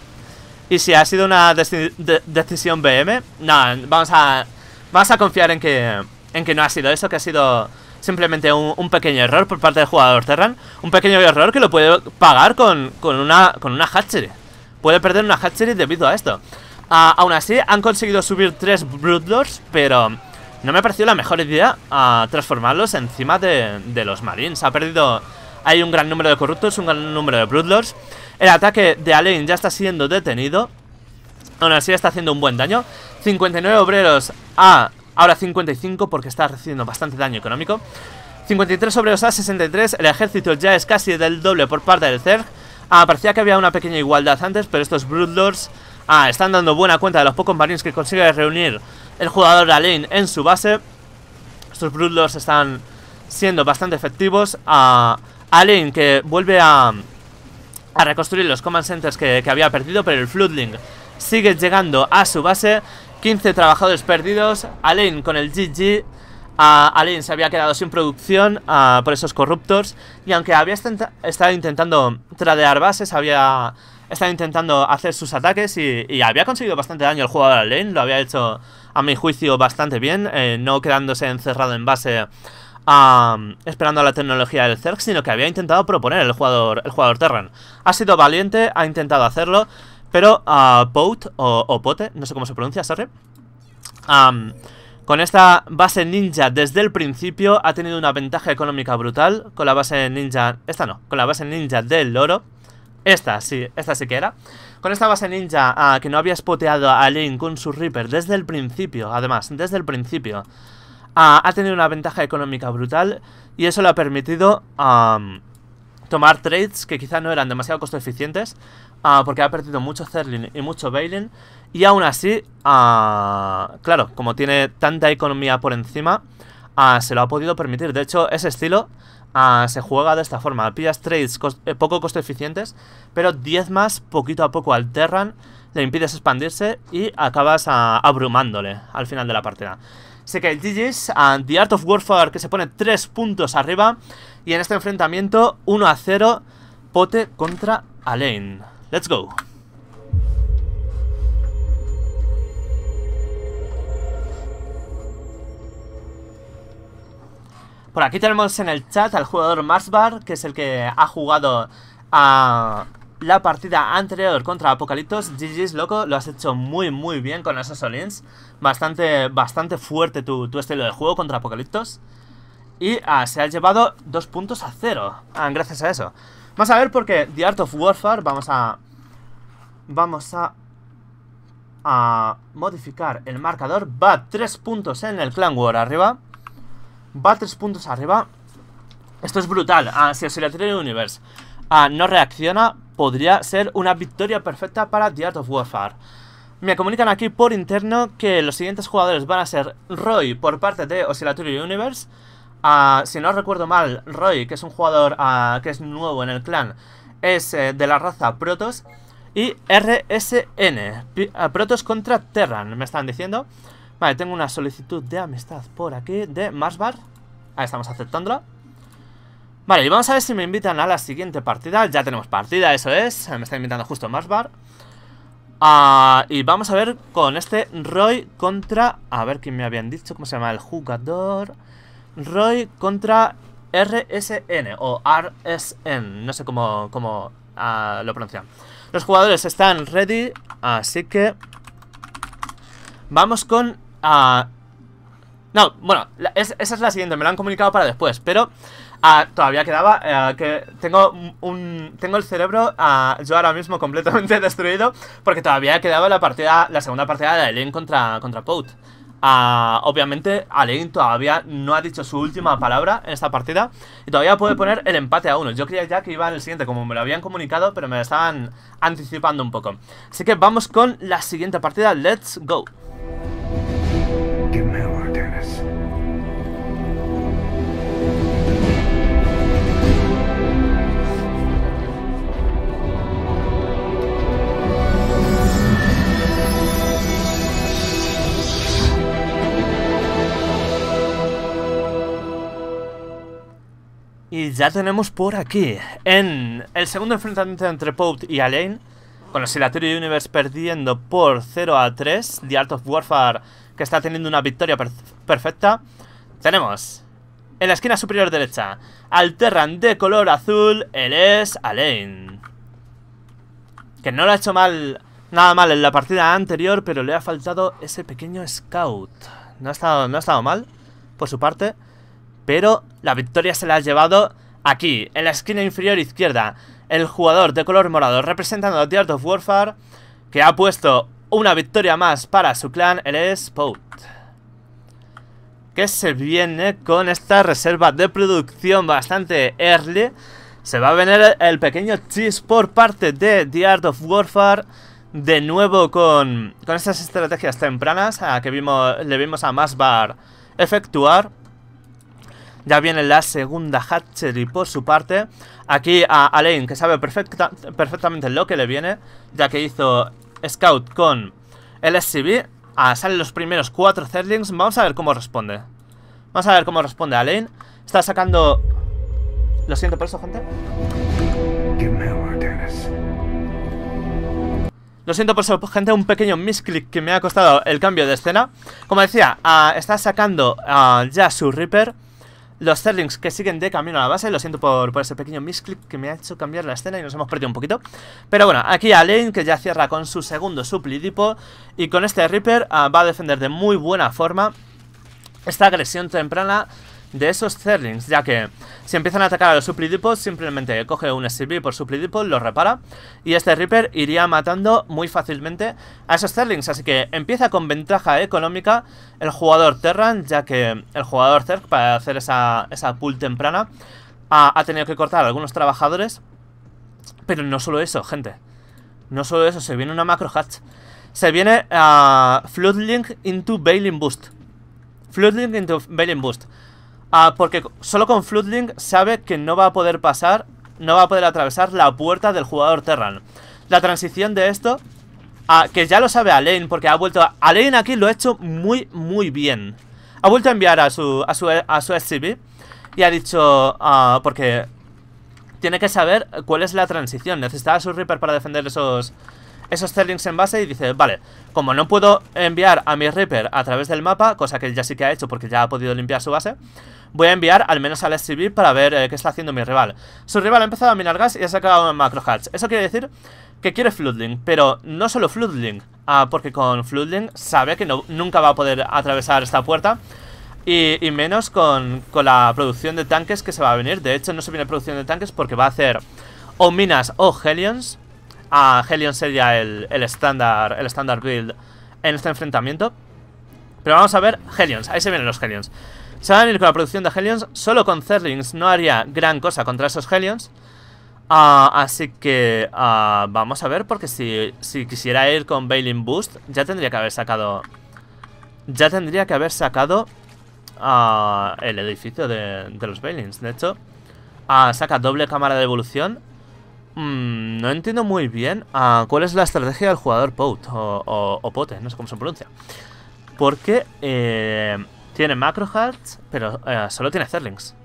Y si ha sido una decisión BM, no, vamos a, vas a confiar en que, en que no ha sido eso, que ha sido simplemente un, pequeño error por parte del jugador Terran. Un pequeño error que lo puede pagar con, con una, con una hatchery puede perder una hatchery debido a esto. Ah, aún así, han conseguido subir tres Broodlords, pero no me ha parecido la mejor idea ah, transformarlos encima de, los Marines. Ha perdido... Hay un gran número de corruptos, un gran número de Broodlords. El ataque de Alain ya está siendo detenido. Aún así está haciendo un buen daño. 59 obreros a... Ah, ahora 55 porque está recibiendo bastante daño económico. 53 obreros a 63. El ejército ya es casi del doble por parte del Zerg Ah, parecía que había una pequeña igualdad antes, pero estos Broodlords... Ah, están dando buena cuenta de los pocos marines que consigue reunir el jugador Alain en su base. Estos Broodlords están siendo bastante efectivos. Ah, Alain que vuelve a, reconstruir los command centers que, que había perdido, pero el Floodling sigue llegando a su base. 15 trabajadores perdidos. Alain con el GG Alain se había quedado sin producción por esos corruptors y aunque había estado intentando tradear bases, había estado intentando hacer sus ataques y, había conseguido bastante daño el jugador Alien, lo había hecho a mi juicio bastante bien, eh, no quedándose encerrado en base esperando a la tecnología del Zerg, sino que había intentado proponer el jugador, el jugador Terran. Ha sido valiente, ha intentado hacerlo, pero a o, Pote, no sé cómo se pronuncia, sorry. Con esta base ninja desde el principio ha tenido una ventaja económica brutal. Con la base ninja... Esta no, con la base ninja del loro. Esta sí, esta sí que era. Con esta base ninja ah, que no había spoteado a Link con su Reaper desde el principio, además, desde el principio. Ah, ha tenido una ventaja económica brutal y eso le ha permitido tomar trades que quizá no eran demasiado costo eficientes. Ah, porque ha perdido mucho Zerlin y mucho Bailin y aún así, ah, claro, como tiene tanta economía por encima, ah, se lo ha podido permitir. De hecho, ese estilo ah, se juega de esta forma. Pillas trades eh, poco costo eficientes, pero 10 más poquito a poco alterran, le impides expandirse y acabas abrumándole al final de la partida. Así que el GG's, The Art of Warfare que se pone 3 puntos arriba y en este enfrentamiento 1 a 0, Pote contra Alain. Let's go. Por aquí tenemos en el chat al jugador Marsbar, que es el que ha jugado a ah, la partida anterior contra Apocaliptos. GG's, loco, lo has hecho muy, muy bien con esos Solins. Bastante, bastante fuerte tu, estilo de juego contra Apocaliptos. Y ah, se ha llevado dos puntos a cero ah, gracias a eso. Vamos a ver qué The Art of Warfare, vamos a... Vamos a... A modificar el marcador. Va tres puntos en el Clan War arriba. Va tres puntos arriba. Esto es brutal. Ah, si Oscilatorio Universe ah, no reacciona, podría ser una victoria perfecta para The Art of Warfare. Me comunican aquí por interno que los siguientes jugadores van a ser Roy por parte de Oscilatorio Universe. Ah, si no recuerdo mal, Roy, que es un jugador que es nuevo en el clan, es eh, de la raza Protos. Y RSN, Protos contra Terran, me están diciendo. Vale, tengo una solicitud de amistad por aquí de Marsbar. Ahí estamos aceptándola. Vale, y vamos a ver si me invitan a la siguiente partida. Ya tenemos partida, eso es. Me está invitando justo Marsbar. Ah, y vamos a ver con este Roy contra... A ver quién me habían dicho, cómo se llama el jugador. Roy contra RSN o RSN. No sé cómo, cómo ah, lo pronuncian. Los jugadores están ready, así que... Vamos con Ah, no, bueno, esa es la siguiente, me la han comunicado para después, pero ah, todavía quedaba eh, que tengo un tengo el cerebro ah, yo ahora mismo completamente destruido porque todavía quedaba la partida la segunda partida de Alain contra contra Pout. obviamente Alain todavía no ha dicho su última palabra en esta partida y todavía puede poner el empate a uno. Yo creía ya que iba en el siguiente como me lo habían comunicado, pero me estaban anticipando un poco. Así que vamos con la siguiente partida, let's go. Y ya tenemos por aquí, en el segundo enfrentamiento entre Pope y Alain, con el de Universe perdiendo por 0 a 3, The Art of Warfare que está teniendo una victoria perfecta, tenemos en la esquina superior derecha al Terran de color azul, él es Alain. Que no lo ha hecho mal, nada mal en la partida anterior, pero le ha faltado ese pequeño scout. No estado, no ha estado mal por su parte, pero la victoria se la ha llevado aquí, en la esquina inferior izquierda. El jugador de color morado representando a The Art of Warfare, que ha puesto una victoria más para su clan, el Spout. Que se viene con esta reserva de producción bastante early. Se va a venir el pequeño cheese por parte de The Art of Warfare. De nuevo con, con estas estrategias tempranas a que vimos, le vimos a Masbar efectuar. Ya viene la segunda Hatchery por su parte. Aquí a Alain, que sabe perfectamente lo que le viene, ya que hizo Scout con el SCB ah, salen los primeros cuatro Zerlings. Vamos a ver cómo responde. Vamos a ver cómo responde a Lane Está sacando... Lo siento por eso, gente. Lo siento por eso, gente, un pequeño misclick que me ha costado el cambio de escena. Como decía, ah, está sacando ah, ya su Reaper. Los Sterlings que siguen de camino a la base. Lo siento por, por ese pequeño misclick que me ha hecho cambiar la escena y nos hemos perdido un poquito. Pero bueno, aquí a Lane que ya cierra con su segundo suplidipo. Y con este Reaper ah, va a defender de muy buena forma. Esta agresión temprana de esos Zerlings, ya que si empiezan a atacar a los Supridipos, simplemente coge un SCV por depot lo repara, y este Reaper iría matando muy fácilmente a esos Zerlings, así que empieza con ventaja económica el jugador Terran, ya que el jugador Zerg, para hacer esa, esa pull temprana, ha, tenido que cortar a algunos trabajadores, pero no solo eso, gente, no solo eso, se viene una macro hatch, se viene a ah, Floodlink into Bailing Boost. Floodlink into Bailing Boost. Ah, porque solo con Floodling sabe que no va a poder pasar, no va a poder atravesar la puerta del jugador Terran. La transición de esto, que ya lo sabe Alain, porque ha vuelto... A, Alain aquí lo ha hecho muy, muy bien. Ha vuelto a enviar a su, a su, a su y ha dicho... Ah, porque tiene que saber cuál es la transición. Necesitaba su Reaper para defender esos, esos Terlings en base y dice, vale, como no puedo enviar a mi Reaper a través del mapa, cosa que ya sí que ha hecho porque ya ha podido limpiar su base, voy a enviar al menos al SCV para ver eh, qué está haciendo mi rival. Su rival ha empezado a minar gas y ha sacado macro hatch. Eso quiere decir que quiere Floodling, pero no solo Floodling, ah, porque con Floodling sabe que nunca va a poder atravesar esta puerta. Y, menos con, con la producción de tanques que se va a venir. De hecho, no se viene producción de tanques porque va a hacer o minas o Helions a Helion sería el estándar el estándar build en este enfrentamiento. Pero vamos a ver Helions, ahí se vienen los Helions. Se van a ir con la producción de Helions, solo con Zerlings no haría gran cosa contra esos Helions. Ah, así que ah, vamos a ver, porque si, si quisiera ir con Bailing Boost, ya tendría que haber sacado... Ya tendría que haber sacado ah, el edificio de, de los Bailings. De hecho, saca doble cámara de evolución Mm, no entiendo muy bien ah, cuál es la estrategia del jugador Pote o, Pote, no sé cómo se pronuncia. Porque eh, tiene macro hearts, pero eh, solo tiene Zerlings.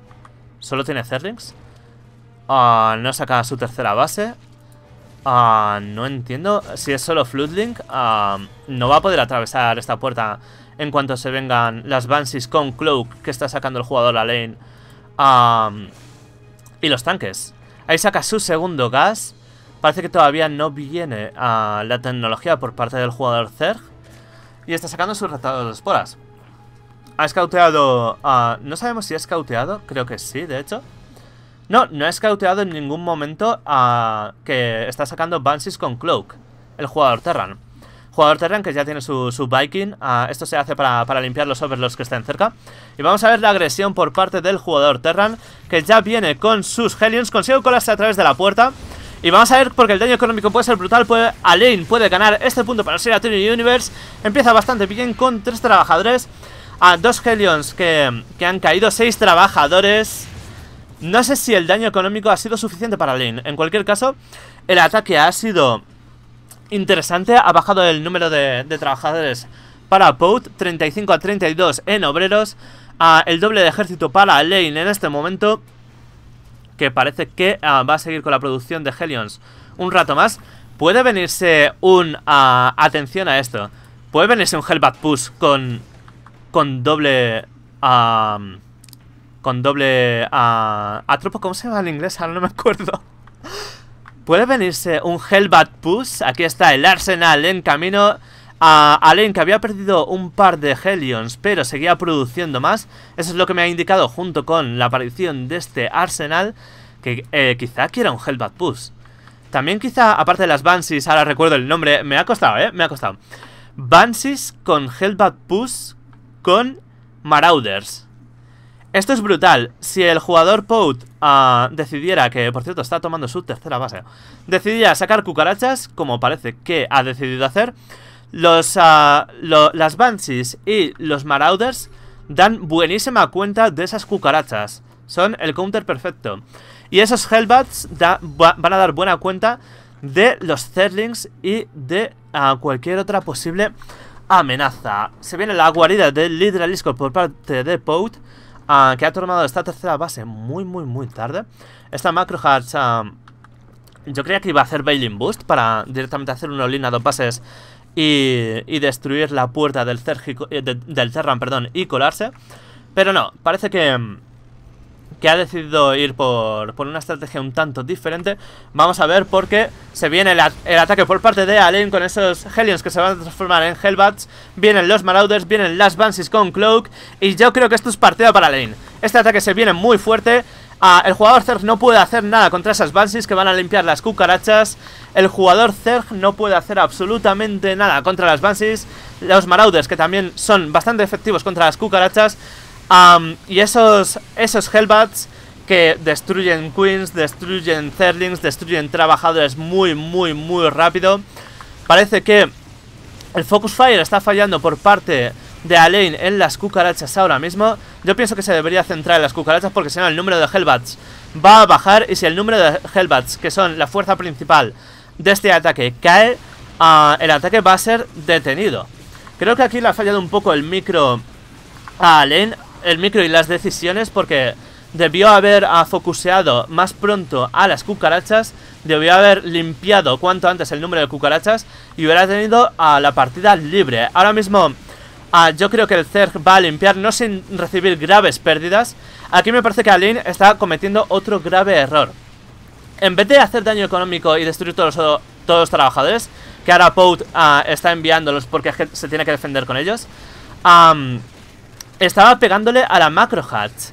Solo tiene Zerlings. Ah, no saca su tercera base. Ah, no entiendo. Si es solo Floodlink, no va a poder atravesar esta puerta en cuanto se vengan las Banshees con Cloak que está sacando el jugador a la lane. y los tanques. Ahí saca su segundo gas. Parece que todavía no viene a la tecnología por parte del jugador Zerg. Y está sacando sus retratos de esporas. Ha escauteado... a. no sabemos si ha escauteado. Creo que sí, de hecho. No, no ha escauteado en ningún momento a... que está sacando Banshees con Cloak. El jugador Terran. Jugador Terran que ya tiene su, Viking. Ah, esto se hace para, para limpiar los overlords que estén cerca. Y vamos a ver la agresión por parte del jugador Terran, que ya viene con sus Hellions. Consigue colarse a través de la puerta. Y vamos a ver porque el daño económico puede ser brutal puede, Alain puede ganar este punto para ser a Universe Empieza bastante bien con tres trabajadores A ah, dos Helions que, que, han caído Seis trabajadores No sé si el daño económico ha sido suficiente para Lane. En cualquier caso, el ataque ha sido interesante, ha bajado el número de, trabajadores para POUT, 35 a 32 en obreros, el doble de ejército para Lane en este momento, que parece que ah, va a seguir con la producción de Helions un rato más. Puede venirse un... Ah, atención a esto. Puede venirse un Hellbat Push con... Con doble... Ah, con doble... a tropo, ¿cómo se llama en inglés? Ahora no me acuerdo. ¿Puede venirse un Hellbat Push? Aquí está el Arsenal en camino a alen que había perdido un par de Helions, pero seguía produciendo más. Eso es lo que me ha indicado junto con la aparición de este Arsenal, que eh, quizá quiera un Hellbat Push. También quizá, aparte de las Banshees, ahora recuerdo el nombre, me ha costado, ¿eh? Me ha costado. Banshees con Hellbat Push con Marauders. Esto es brutal. Si el jugador Pout ah, decidiera que, por cierto, está tomando su tercera base, decidiera sacar cucarachas, como parece que ha decidido hacer, los, ah, las Banshees y los Marauders dan buenísima cuenta de esas cucarachas. Son el counter perfecto. Y esos Hellbats van a dar buena cuenta de los Zerlings y de ah, cualquier otra posible amenaza. Se viene la guarida del Lidralisco por parte de Pout. Ah, que ha tomado esta tercera base muy, muy, muy tarde. Esta Macro Hatch, ah, yo creía que iba a hacer Bailing Boost para directamente hacer una olina, dos bases y, destruir la puerta del, Cerran, eh, del Terran perdón, y colarse. Pero no, parece que que ha decidido ir por, una estrategia un tanto diferente. Vamos a ver por qué se viene el, ataque por parte de Alain con esos Hellions que se van a transformar en Hellbats. Vienen los Marauders, vienen las Banshees con Cloak y yo creo que esto es partida para Alain Este ataque se viene muy fuerte. Ah, el jugador Zerg no puede hacer nada contra esas Banshees que van a limpiar las cucarachas. El jugador Zerg no puede hacer absolutamente nada contra las Banshees. Los Marauders, que también son bastante efectivos contra las cucarachas, y esos, esos Hellbats que destruyen Queens, destruyen Zerlings, destruyen trabajadores muy, muy, muy rápido. Parece que el Focus Fire está fallando por parte de Alain en las cucarachas ahora mismo. Yo pienso que se debería centrar en las cucarachas porque si no el número de Hellbats va a bajar. Y si el número de Hellbats, que son la fuerza principal de este ataque, cae, ah, el ataque va a ser detenido. Creo que aquí le ha fallado un poco el micro a Alain el micro y las decisiones porque debió haber focuseado más pronto a las cucarachas, debió haber limpiado cuanto antes el número de cucarachas y hubiera tenido a la partida libre. Ahora mismo ah, yo creo que el Zerg va a limpiar, no sin recibir graves pérdidas. Aquí me parece que Alin está cometiendo otro grave error. En vez de hacer daño económico y destruir todos, todos los trabajadores, que ahora Pout ah, está enviándolos porque se tiene que defender con ellos, estaba pegándole a la Macro Hatch.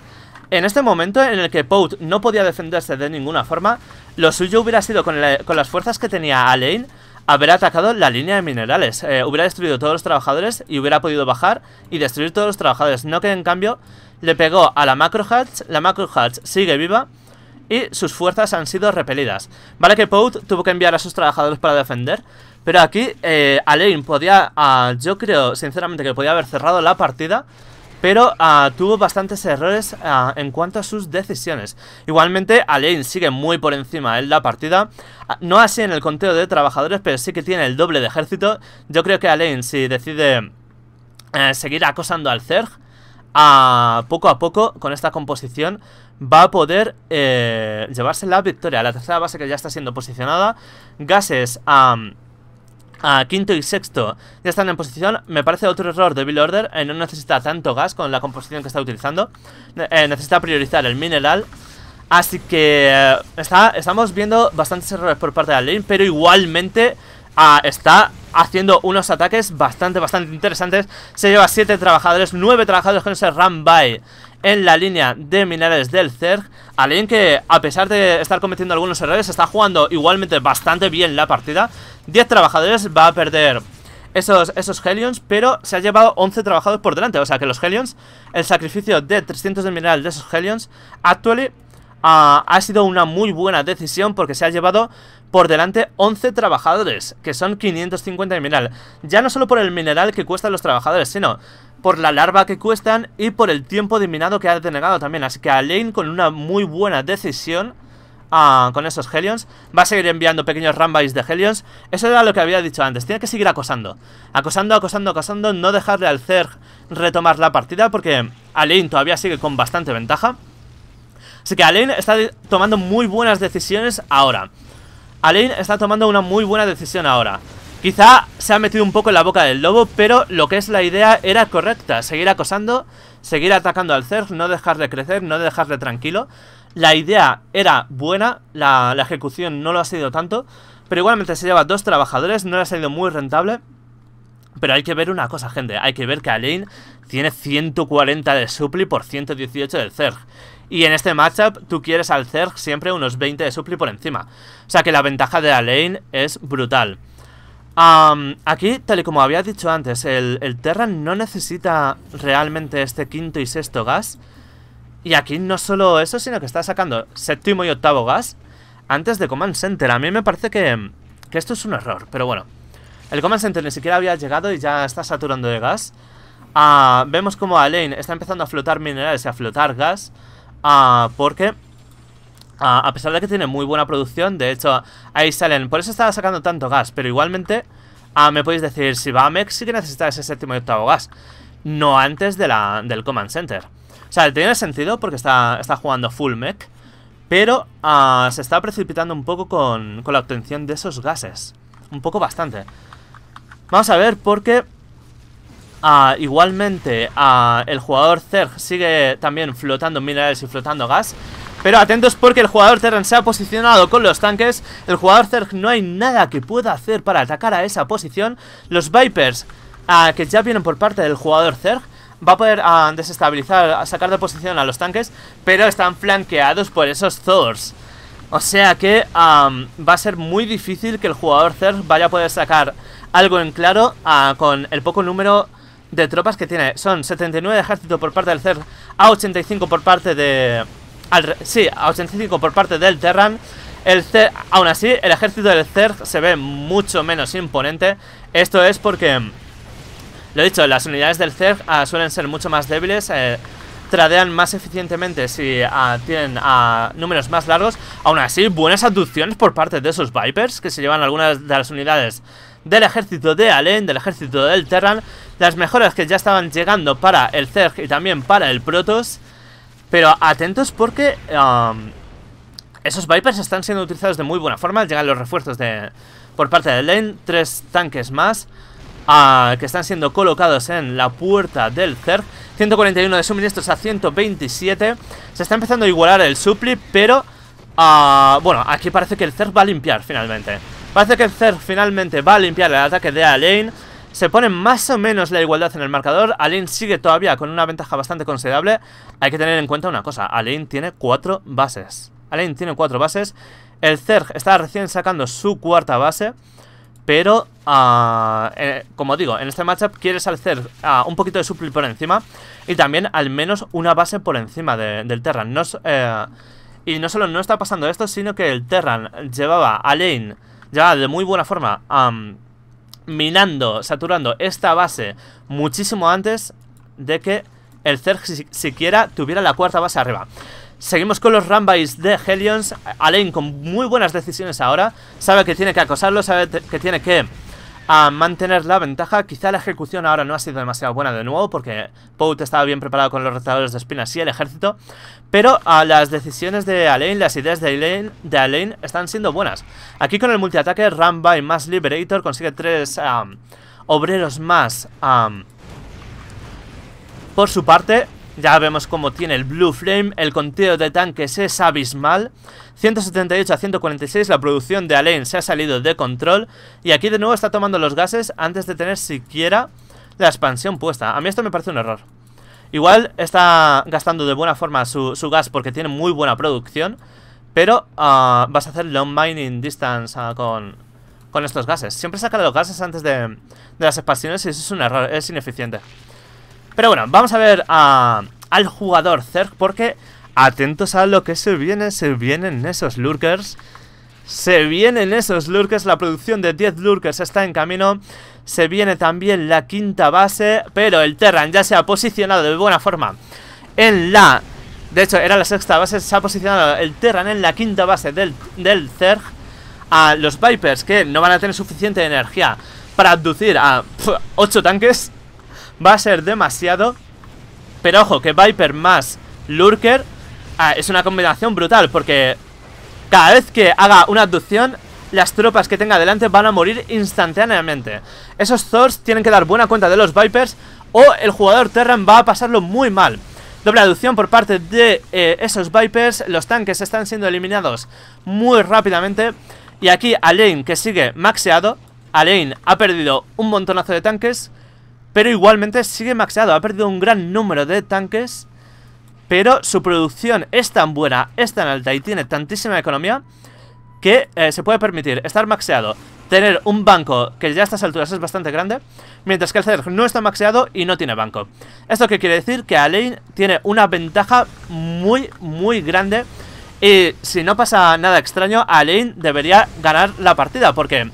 En este momento en el que Pout no podía defenderse de ninguna forma, lo suyo hubiera sido con, las fuerzas que tenía Alain haber atacado la línea de minerales. Eh, hubiera destruido todos los trabajadores y hubiera podido bajar y destruir todos los trabajadores. No que en cambio le pegó a la Macro Hatch, la Macro Hatch sigue viva y sus fuerzas han sido repelidas. Vale que Pout tuvo que enviar a sus trabajadores para defender, pero aquí eh, Alain podía, ah, yo creo sinceramente que podía haber cerrado la partida pero ah, tuvo bastantes errores ah, en cuanto a sus decisiones. Igualmente, Alain sigue muy por encima en la partida, ah, no así en el conteo de trabajadores, pero sí que tiene el doble de ejército. Yo creo que Alain, si decide eh, seguir acosando al Zerg, poco a poco, con esta composición, va a poder eh, llevarse la victoria. La tercera base que ya está siendo posicionada, gases... a a quinto y sexto. Ya están en posición. Me parece otro error de Bill Order. no necesita tanto gas con la composición que está utilizando. Eh, necesita priorizar el mineral. Así que eh, está, estamos viendo bastantes errores por parte de lane pero igualmente ah, está haciendo unos ataques bastante, bastante interesantes. Se lleva 7 trabajadores, 9 trabajadores con ese run by en la línea de minerales del Zerg, alguien que a pesar de estar cometiendo algunos errores está jugando igualmente bastante bien la partida. 10 trabajadores va a perder esos, esos Helions, pero se ha llevado 11 trabajadores por delante. O sea que los Helions, el sacrificio de 300 de mineral de esos Helions, actually ah, ha sido una muy buena decisión porque se ha llevado por delante 11 trabajadores, que son 550 de mineral. Ya no solo por el mineral que cuestan los trabajadores, sino por la larva que cuestan y por el tiempo de minado que ha denegado también. Así que Alain con una muy buena decisión ah, con esos Helions va a seguir enviando pequeños Rambais de Helions. Eso era lo que había dicho antes, tiene que seguir acosando. Acosando, acosando, acosando, no dejarle al Zerg retomar la partida porque Alain todavía sigue con bastante ventaja. Así que Alain está tomando muy buenas decisiones ahora. Alain está tomando una muy buena decisión ahora. Quizá se ha metido un poco en la boca del lobo, pero lo que es la idea era correcta. Seguir acosando, seguir atacando al Zerg, no dejarle crecer, no dejarle tranquilo. La idea era buena, la, ejecución no lo ha sido tanto, pero igualmente se lleva dos trabajadores, no le ha salido muy rentable. Pero hay que ver una cosa, gente. Hay que ver que Alain tiene 140 de Supli por 118 del Zerg. Y en este matchup tú quieres al Zerg siempre unos 20 de Supli por encima. O sea que la ventaja de Alain es brutal aquí, tal y como había dicho antes, el, el Terran no necesita realmente este quinto y sexto gas. Y aquí no solo eso, sino que está sacando séptimo y octavo gas antes de Command Center. A mí me parece que, que esto es un error, pero bueno. El Command Center ni siquiera había llegado y ya está saturando de gas. Ah, vemos como Alain está empezando a flotar minerales y a flotar gas. Ah, porque a pesar de que tiene muy buena producción, de hecho, ahí salen. Por eso estaba sacando tanto gas, pero igualmente me podéis decir, si va a Mex sí que necesita ese séptimo y octavo gas. No antes de la, del Command Center. O sea, tiene sentido porque está, está jugando full mech, pero se está precipitando un poco con, con la obtención de esos gases. Un poco bastante. Vamos a ver por qué. igualmente, el jugador Zerg sigue también flotando minerales y flotando gas. Pero atentos porque el jugador Terran se ha posicionado con los tanques. El jugador Zerg no hay nada que pueda hacer para atacar a esa posición. Los Vipers, ah, que ya vienen por parte del jugador Zerg, va a poder ah, desestabilizar, a sacar de posición a los tanques, pero están flanqueados por esos Thors. O sea que va a ser muy difícil que el jugador Zerg vaya a poder sacar algo en claro ah, con el poco número de tropas que tiene. Son 79 de ejército por parte del Zerg a 85 por parte de, al, sí, a 85 por parte del Terran. El aún así, el ejército del Zerg se ve mucho menos imponente. Esto es porque, lo he dicho, las unidades del Zerg ah, suelen ser mucho más débiles. Eh, tradean más eficientemente si ah, tienen ah, números más largos. Aún así, buenas aducciones por parte de esos Vipers que se llevan algunas de las unidades del ejército de Allen, del ejército del Terran. Las mejoras que ya estaban llegando para el Zerg y también para el Protoss. Pero atentos porque um, esos Vipers están siendo utilizados de muy buena forma. Llegan los refuerzos de, por parte de Lane, tres tanques más. Ah, que están siendo colocados en la puerta del CERF 141 de suministros a 127 Se está empezando a igualar el supli Pero, ah, bueno, aquí parece que el CERF va a limpiar finalmente Parece que el CERF finalmente va a limpiar el ataque de lane se pone más o menos la igualdad en el marcador. Alain sigue todavía con una ventaja bastante considerable. Hay que tener en cuenta una cosa. Alain tiene cuatro bases. Alain tiene cuatro bases. El Zerg está recién sacando su cuarta base. Pero, ah, eh, como digo, en este matchup quieres al ah, un poquito de supli por encima y también al menos una base por encima del Terran. Eh, y no solo no está pasando esto, sino que el Terran llevaba a ya de muy buena forma, minando, saturando esta base muchísimo antes de que el Zerg siquiera tuviera la cuarta base arriba. Seguimos con los runbys de Helions. Alain con muy buenas decisiones ahora. Sabe que tiene que acosarlo, sabe que tiene que a mantener la ventaja. Quizá la ejecución ahora no ha sido demasiado buena de nuevo, porque Pout estaba bien preparado con los retadores de espinas y el ejército. Pero ah, las decisiones de Alain, las ideas de Alain, están siendo buenas. Aquí con el multiataque, Run más Liberator consigue tres ah, obreros más. Ah, por su parte, ya vemos cómo tiene el Blue Flame, el conteo de tanques es abismal, 178 a 146, la producción de Alain se ha salido de control, y aquí de nuevo está tomando los gases antes de tener siquiera la expansión puesta. A mí esto me parece un error. Igual está gastando de buena forma su, gas porque tiene muy buena producción, pero ah, vas a hacer long mining distance ah, con, estos gases. Siempre saca los gases antes de, de las expansiones y eso es un error, es ineficiente. Pero bueno, vamos a ver ah, al jugador Zerg porque atentos a lo que se viene, se vienen esos lurkers. Se vienen esos lurkers, la producción de 10 lurkers está en camino. Se viene también la quinta base, pero el Terran ya se ha posicionado de buena forma en la... De hecho, era la sexta base, se ha posicionado el Terran en la quinta base del, del Zerg. A los Vipers, que no van a tener suficiente energía para abducir a 8 tanques va a ser demasiado. Pero ojo, que Viper más Lurker ah, es una combinación brutal porque cada vez que haga una abducción las tropas que tenga delante van a morir instantáneamente. Esos Thors tienen que dar buena cuenta de los Vipers o el jugador Terran va a pasarlo muy mal. Doble aducción por parte de eh, esos Vipers, los tanques están siendo eliminados muy rápidamente y aquí Alain que sigue maxeado, Alain ha perdido un montonazo de tanques pero igualmente sigue maxeado, ha perdido un gran número de tanques Pero su producción es tan buena, es tan alta y tiene tantísima economía Que eh, se puede permitir estar maxeado Tener un banco que ya a estas alturas es bastante grande Mientras que el Zerg no está maxeado y no tiene banco Esto quiere decir que Alain tiene una ventaja muy muy grande Y si no pasa nada extraño, Alain debería ganar la partida Porque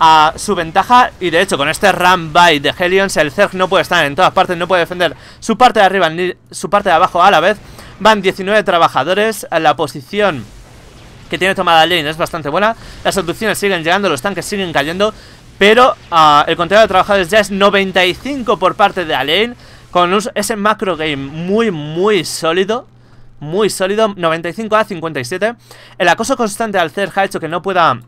a su ventaja y de hecho con este run by de Helions el Zerg no puede estar en todas partes, no puede defender su parte de arriba ni su parte de abajo a la vez. Van 19 trabajadores, la posición que tiene tomada Alain es bastante buena, las abducciones siguen llegando, los tanques siguen cayendo, pero ah, el control de trabajadores ya es 95 por parte de Alain. con ese macro game muy muy sólido. Muy sólido, 95 a 57 El acoso constante al Zerg ha hecho que no pueda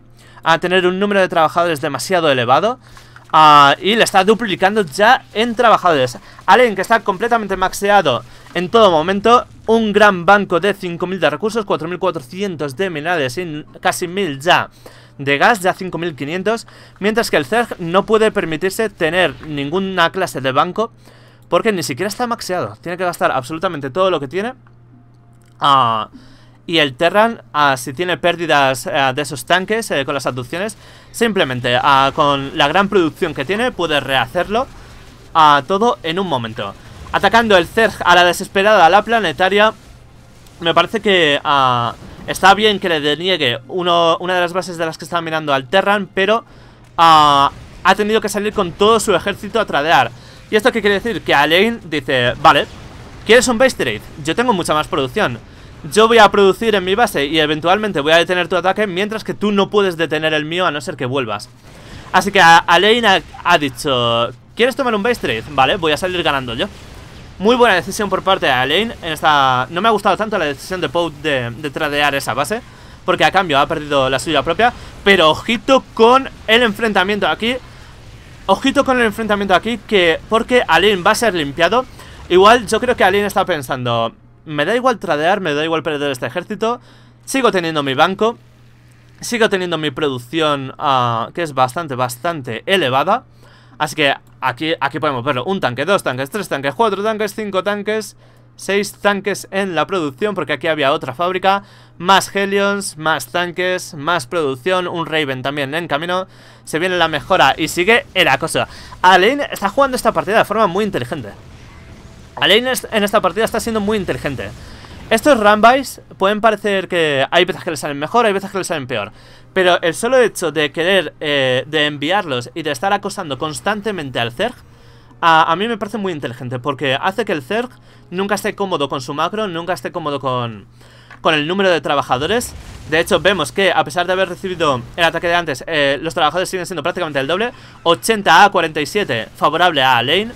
a tener un número de trabajadores demasiado elevado. Ah, y le está duplicando ya en trabajadores. alguien que está completamente maxeado en todo momento. Un gran banco de 5.000 de recursos, 4.400 de minerales y casi 1.000 ya de gas, ya 5.500. Mientras que el CERG no puede permitirse tener ninguna clase de banco porque ni siquiera está maxeado. Tiene que gastar absolutamente todo lo que tiene. Ah y el Terran, ah, si tiene pérdidas ah, de esos tanques eh, con las abducciones, simplemente ah, con la gran producción que tiene puede rehacerlo a todo en un momento. Atacando el Zerg a la desesperada, a la planetaria, me parece que está bien que le deniegue una de las bases de las que estaba mirando al Terran, pero ha tenido que salir con todo su ejército a tradear. ¿Y esto qué quiere decir? Que Alain dice, vale, ¿quieres un base trade? Yo tengo mucha más producción. Yo voy a producir en mi base y eventualmente voy a detener tu ataque Mientras que tú no puedes detener el mío a no ser que vuelvas Así que Alain ha, ha dicho ¿Quieres tomar un base trade? Vale, voy a salir ganando yo Muy buena decisión por parte de Alain en esta... No me ha gustado tanto la decisión de Pout de, de tradear esa base Porque a cambio ha perdido la suya propia Pero ojito con el enfrentamiento aquí Ojito con el enfrentamiento aquí que Porque Alain va a ser limpiado Igual yo creo que Alain está pensando me da igual tradear, me da igual perder este ejército. Sigo teniendo mi banco. Sigo teniendo mi producción, ah, que es bastante, bastante elevada. Así que aquí, aquí podemos verlo. Un tanque, dos tanques, tres tanques, cuatro tanques, cinco tanques, seis tanques en la producción. Porque aquí había otra fábrica. Más Helions, más tanques, más producción. Un Raven también en camino. Se viene la mejora y sigue el cosa. Aline está jugando esta partida de forma muy inteligente. Alain en esta partida está siendo muy inteligente. Estos runbys pueden parecer que hay veces que le salen mejor, hay veces que le salen peor. Pero el solo hecho de querer, eh, de enviarlos y de estar acosando constantemente al Zerg, a, mí me parece muy inteligente. Porque hace que el Zerg nunca esté cómodo con su macro, nunca esté cómodo con, el número de trabajadores. De hecho, vemos que a pesar de haber recibido el ataque de antes, eh, los trabajadores siguen siendo prácticamente el doble. 80 a 47 favorable a Alain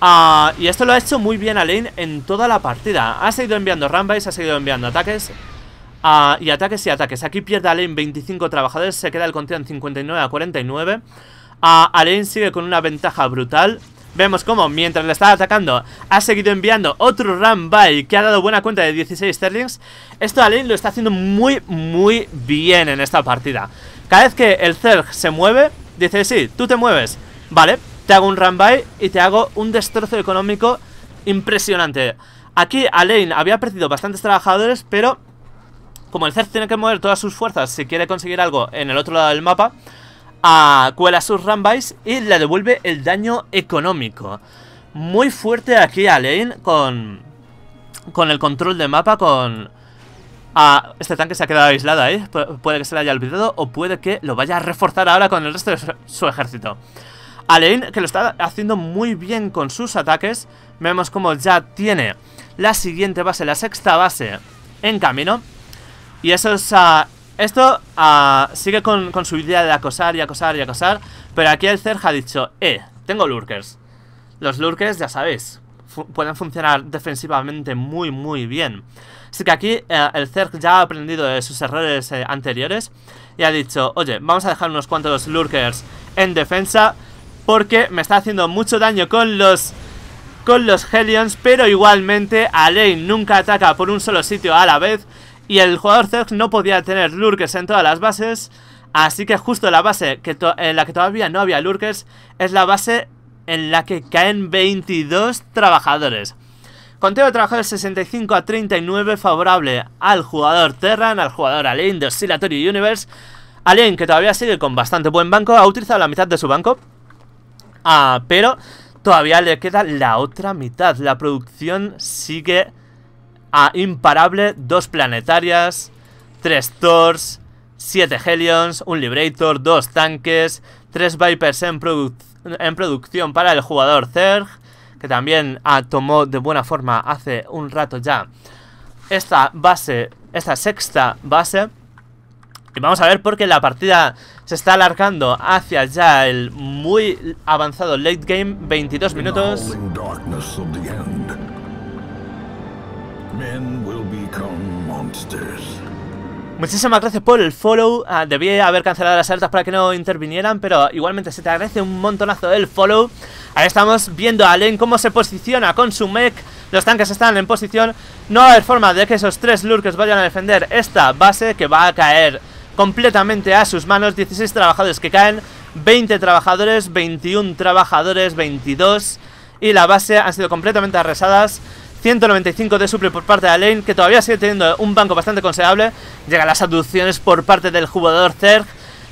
Ah, y esto lo ha hecho muy bien Alain en toda la partida. Ha seguido enviando runbys, ha seguido enviando ataques. Ah, y ataques y ataques. Aquí pierde Alain 25 trabajadores, se queda el conteo en 59 a 49. Uh, ah, Alain sigue con una ventaja brutal. Vemos cómo mientras le está atacando ha seguido enviando otro ram que ha dado buena cuenta de 16 sterlings. Esto Alain lo está haciendo muy, muy bien en esta partida. Cada vez que el Zerg se mueve, dice, sí, tú te mueves. Vale, te hago un by y te hago un destrozo económico impresionante. Aquí Alain había perdido bastantes trabajadores, pero como el CERF tiene que mover todas sus fuerzas si quiere conseguir algo en el otro lado del mapa, cuela sus rambys y le devuelve el daño económico. Muy fuerte aquí Alain con, con el control de mapa, con... este tanque se ha quedado aislado ahí, puede que se le haya olvidado o puede que lo vaya a reforzar ahora con el resto de su ejército. Alein, que lo está haciendo muy bien con sus ataques. Vemos como ya tiene la siguiente base, la sexta base, en camino. Y eso es... Ah, esto ah, sigue con, su idea de acosar y acosar y acosar. Pero aquí el Zerg ha dicho, eh, tengo lurkers. Los lurkers, ya sabéis, pueden funcionar defensivamente muy, muy bien. Así que aquí eh, el Zerg ya ha aprendido de sus errores eh, anteriores y ha dicho, oye, vamos a dejar unos cuantos lurkers en defensa porque me está haciendo mucho daño con los con los Helions, pero igualmente Alain nunca ataca por un solo sitio a la vez y el jugador Zerg no podía tener lurkers en todas las bases, así que justo la base en la que todavía no había lurkers es la base en la que caen 22 trabajadores. Conteo de trabajadores 65 a 39 favorable al jugador Terran, al jugador Alain de Oscillatory Universe. Alain, que todavía sigue con bastante buen banco, ha utilizado la mitad de su banco Ah, pero todavía le queda la otra mitad. La producción sigue a imparable. Dos planetarias, tres Thors, siete Helions, un Liberator, dos tanques, tres Vipers en, en producción para el jugador Zerg, que también tomó de buena forma hace un rato ya esta base, esta sexta base. Y vamos a ver porque la partida se está alargando hacia ya el muy avanzado late game, 22 minutos. Muchísimas gracias por el follow. Ah, debí haber cancelado las alertas para que no intervinieran, pero igualmente se te agradece un montonazo el follow. Ahí estamos viendo a Len cómo se posiciona con su mech. Los tanques están en posición. No va a haber forma de que esos tres lurkers vayan a defender esta base que va a caer completamente a sus manos. 16 trabajadores que caen, 20 trabajadores, 21 trabajadores, 22 y la base han sido completamente arresadas, 195 de suple por parte de Alain, que todavía sigue teniendo un banco bastante considerable. Llegan las aducciones por parte del jugador Zerg,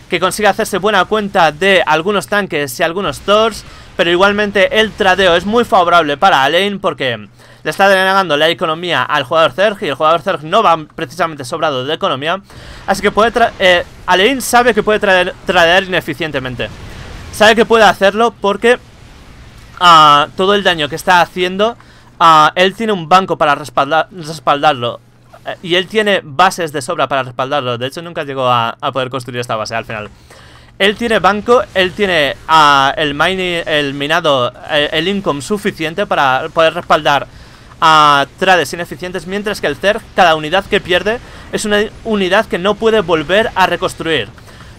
que consigue hacerse buena cuenta de algunos tanques y algunos Thors. Pero igualmente el tradeo es muy favorable para Alain porque le está denegando la economía al jugador Zerg y el jugador Zerg no va precisamente sobrado de economía. Así que puede traer... Eh, Alein sabe que puede traer, traer ineficientemente. Sabe que puede hacerlo porque ah, todo el daño que está haciendo, ah, él tiene un banco para respaldar, respaldarlo. Eh, y él tiene bases de sobra para respaldarlo. De hecho, nunca llegó a, poder construir esta base al final. Él tiene banco, él tiene ah, el, mining, el minado, eh, el, income suficiente para poder respaldar a trades ineficientes, mientras que el Zerg, cada unidad que pierde, es una unidad que no puede volver a reconstruir.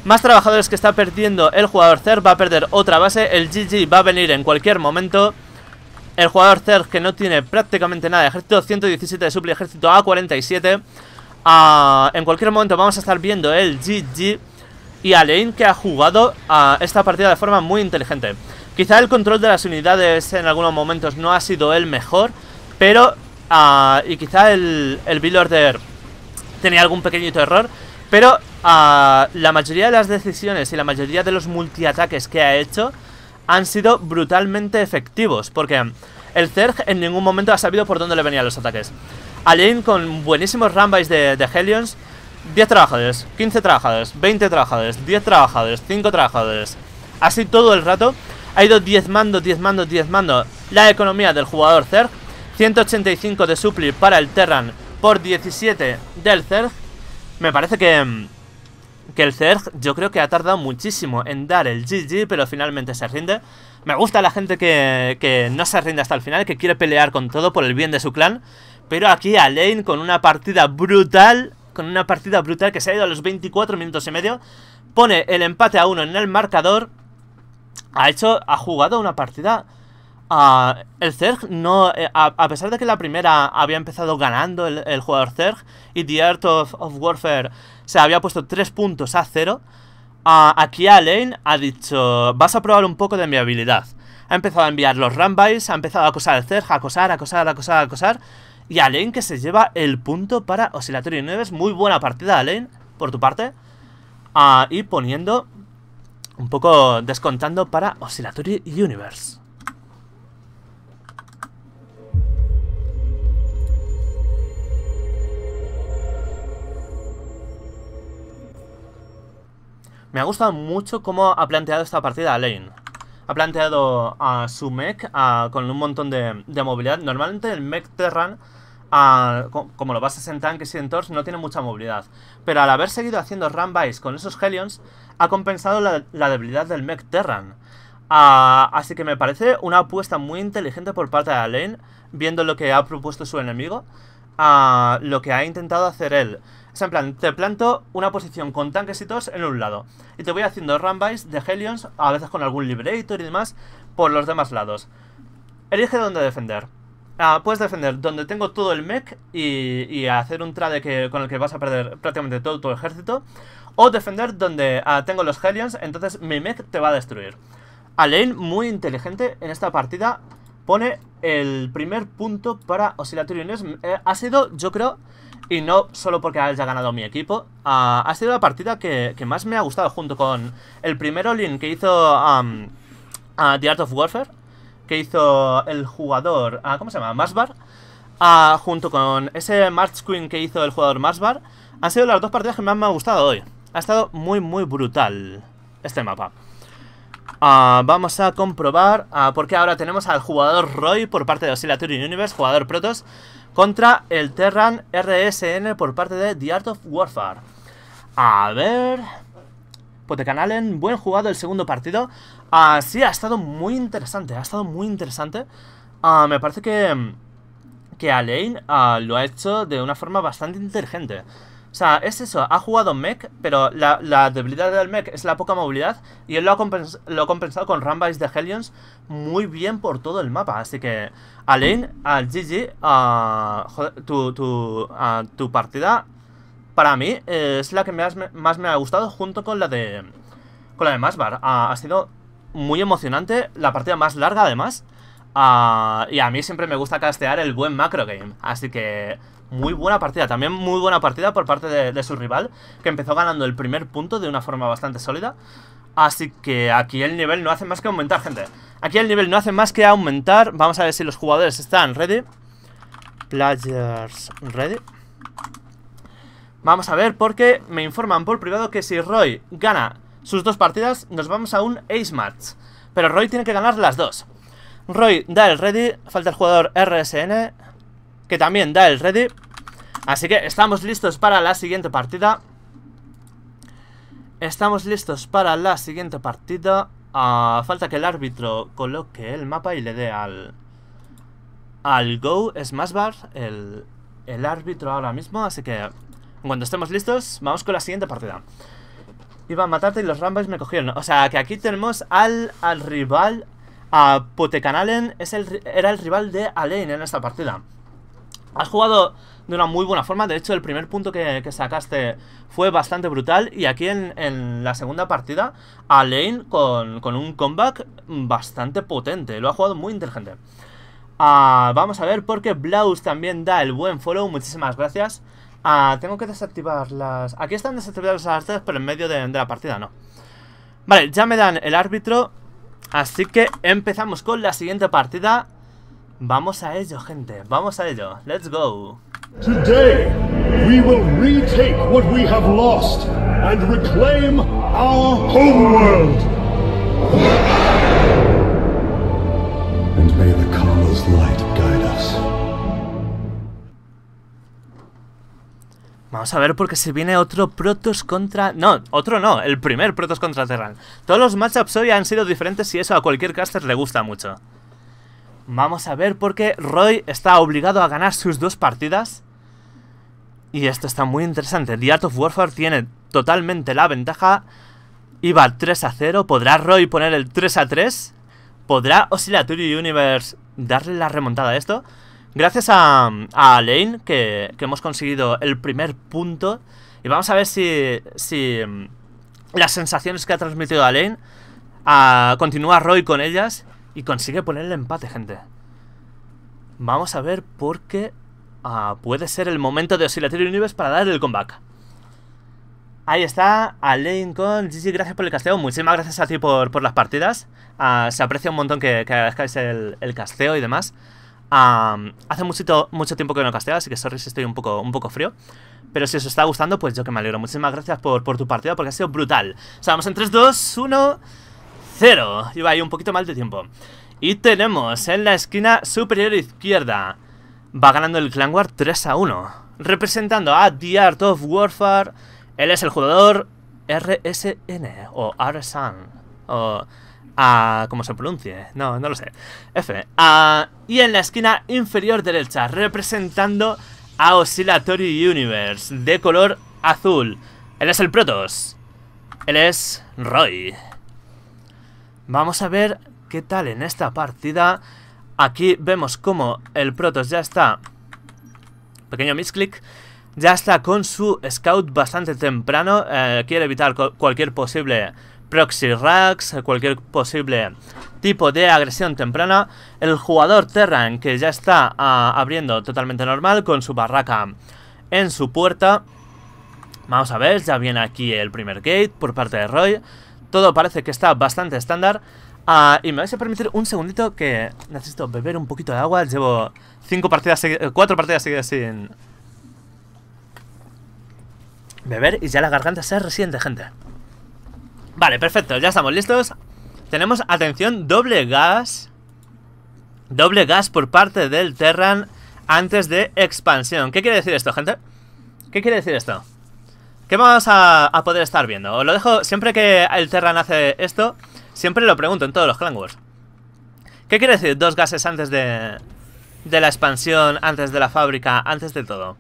Más trabajadores que está perdiendo el jugador Zerg va a perder otra base, el GG va a venir en cualquier momento. El jugador Zerg que no tiene prácticamente nada ejército, 117 de supli, ejército A47. Ah, en cualquier momento vamos a estar viendo el GG y Alain que ha jugado a ah, esta partida de forma muy inteligente. Quizá el control de las unidades en algunos momentos no ha sido el mejor, pero, ah, y quizá el, el Bill Order tenía algún pequeñito error, pero ah, la mayoría de las decisiones y la mayoría de los multiataques que ha hecho han sido brutalmente efectivos, porque el Zerg en ningún momento ha sabido por dónde le venían los ataques. Alien con buenísimos runbys de, de Helions, 10 trabajadores, 15 trabajadores, 20 trabajadores, 10 trabajadores, 5 trabajadores, así todo el rato, ha ido diezmando, diezmando, diezmando la economía del jugador Zerg 185 de Supli para el Terran por 17 del Zerg. Me parece que, mm, que el Zerg yo creo que ha tardado muchísimo en dar el GG, pero finalmente se rinde. Me gusta la gente que, que no se rinde hasta el final, que quiere pelear con todo por el bien de su clan. Pero aquí a con una partida brutal, con una partida brutal que se ha ido a los 24 minutos y medio. Pone el empate a uno en el marcador. Ha hecho, ha jugado una partida el Zerg no. Eh, a, pesar de que la primera había empezado ganando el, jugador Zerg y The Art of, Warfare se había puesto 3 puntos a 0, aquí Alain ha dicho: Vas a probar un poco de mi habilidad. Ha empezado a enviar los runbys, ha empezado a acosar al Zerg, a acosar, acosar, acosar, acosar. Y Alain que se lleva el punto para Oscilatorio 9. Es muy buena partida, Alain, por tu parte. Ah, y poniendo un poco descontando para Oscillatory Universe. Me ha gustado mucho cómo ha planteado esta partida Alain, Lane. Ha planteado a su mech con un montón de, movilidad. Normalmente el mech Terran, como lo basas en tanques y en tors no tiene mucha movilidad. Pero al haber seguido haciendo run con esos Helions, ha compensado la, debilidad del mech Terran. así que me parece una apuesta muy inteligente por parte de Alain, viendo lo que ha propuesto su enemigo a lo que ha intentado hacer él. Es en plan, te planto una posición con tanques y en un lado. Y te voy haciendo runbys de Helions, a veces con algún Liberator y demás, por los demás lados. Elige dónde defender. Ah, puedes defender donde tengo todo el mech y, hacer un trade que, con el que vas a perder prácticamente todo tu ejército. O defender donde ah, tengo los Helions, entonces mi mech te va a destruir. Alain muy inteligente en esta partida pone el primer punto para Oscilatorio eh, ha sido, yo creo, y no solo porque haya ganado mi equipo, ah, ha sido la partida que, más me ha gustado junto con el primero link que hizo a The Art of Warfare, que hizo el jugador, ah, ¿cómo se llama? Masbar, ah, junto con ese March Queen que hizo el jugador Masbar, han sido las dos partidas que más me ha gustado hoy. Ha estado muy, muy brutal este mapa. Ah, vamos a comprobar, ah, porque ahora tenemos al jugador Roy por parte de Oscillatory Universe, jugador Protoss, contra el Terran RSN por parte de The Art of Warfare. A ver... Potecanalen, buen jugado el segundo partido. Ah, sí, ha estado muy interesante, ha estado muy interesante. me parece que, que Alain lo ha hecho de una forma bastante inteligente. O sea, es eso, ha jugado mech, pero la, debilidad del mech es la poca movilidad y él lo ha, compensado con Rambays de Helions muy bien por todo el mapa. Así que, Alain, al GG, a ah, tu, ah, tu, partida, para mí, eh, es la que más me ha gustado junto con la de con la de Masbar. Ah, ha sido muy emocionante, la partida más larga además. y a mí siempre me gusta castear el buen macro game. Así que muy buena partida. También muy buena partida por parte de, su rival, que empezó ganando el primer punto de una forma bastante sólida. Así que aquí el nivel no hace más que aumentar, gente. Aquí el nivel no hace más que aumentar. Vamos a ver si los jugadores están ready. Players ready. Vamos a ver porque me informan por privado que si Roy gana sus dos partidas, nos vamos a un ace match. Pero Roy tiene que ganar las dos. Roy da el ready, falta el jugador RSN. Que también da el ready Así que estamos listos para la siguiente partida Estamos listos para la siguiente partida ah, Falta que el árbitro coloque el mapa y le dé al... Al Go Es más Bar el, el árbitro ahora mismo Así que cuando estemos listos vamos con la siguiente partida Iba a matarte y los Ramboys me cogieron O sea que aquí tenemos al, al rival a Potecanalen. es el, era el rival de Alain en esta partida Has jugado de una muy buena forma. De hecho, el primer punto que, sacaste fue bastante brutal. Y aquí en, la segunda partida, a Lane con, un comeback bastante potente. Lo ha jugado muy inteligente. Ah, vamos a ver, porque Blaus también da el buen follow. Muchísimas gracias. Ah, tengo que desactivar las... Aquí están desactivadas las artes, pero en medio de la partida no. Vale, ya me dan el árbitro. Así que empezamos con la siguiente partida. Vamos a ello, gente. Vamos a ello. Let's go. Vamos a ver porque se viene otro Protoss contra... No, otro no, el primer Protoss contra Terran. Todos los matchups hoy han sido diferentes y eso a cualquier caster le gusta mucho. Vamos a ver por qué Roy está obligado a ganar sus dos partidas. Y esto está muy interesante. The Art of Warfare tiene totalmente la ventaja. Iba 3 a 0. ¿Podrá Roy poner el 3 a 3? ¿Podrá Oscillatory Universe darle la remontada a esto? Gracias a, a Lane que, hemos conseguido el primer punto. Y vamos a ver si, si mm, las sensaciones que ha transmitido Alain. A, ah, continúa Roy con ellas. Y consigue poner el empate, gente. Vamos a ver por qué... Ah, puede ser el momento de Oscilatory Universe para dar el comeback. Ahí está, Alain con Gigi, gracias por el casteo. Muchísimas gracias a ti por, por las partidas. Ah, se aprecia un montón que, que agradezcáis el, casteo y demás. Ah, hace mucho, mucho tiempo que no casteo, así que sorry si estoy un poco, un poco frío. Pero si os está gustando, pues yo que me alegro. Muchísimas gracias por, por tu partida porque ha sido brutal. O sea, vamos en 3, 2, 1 cero Iba ahí un poquito mal de tiempo. Y tenemos en la esquina superior izquierda. Va ganando el Clan War 3 a 1. Representando a The Art of Warfare. Él es el jugador RSN o RSN. O a... como se pronuncie. No, no lo sé. F. y en la esquina inferior derecha. Representando a Oscillatory Universe. De color azul. Él es el Protoss Él es Roy. Vamos a ver qué tal en esta partida. Aquí vemos como el Protoss ya está... Pequeño misclick. Ya está con su scout bastante temprano. Eh, quiere evitar cualquier posible proxy racks, cualquier posible tipo de agresión temprana. El jugador Terran que ya está ah, abriendo totalmente normal con su barraca en su puerta. Vamos a ver, ya viene aquí el primer gate por parte de Roy. Todo parece que está bastante estándar. Ah, y me vais a permitir un segundito que necesito beber un poquito de agua. Llevo cinco partidas eh, cuatro partidas seguidas sin beber y ya la garganta se resiente, gente. Vale, perfecto, ya estamos listos. Tenemos, atención, doble gas. Doble gas por parte del Terran antes de expansión. ¿Qué quiere decir esto, gente? ¿Qué quiere decir esto? ¿Qué vamos a, poder estar viendo? Os lo dejo, siempre que el Terran hace esto, siempre lo pregunto en todos los Clan Wars. ¿Qué quiere decir dos gases antes de, de la expansión, antes de la fábrica, antes de todo?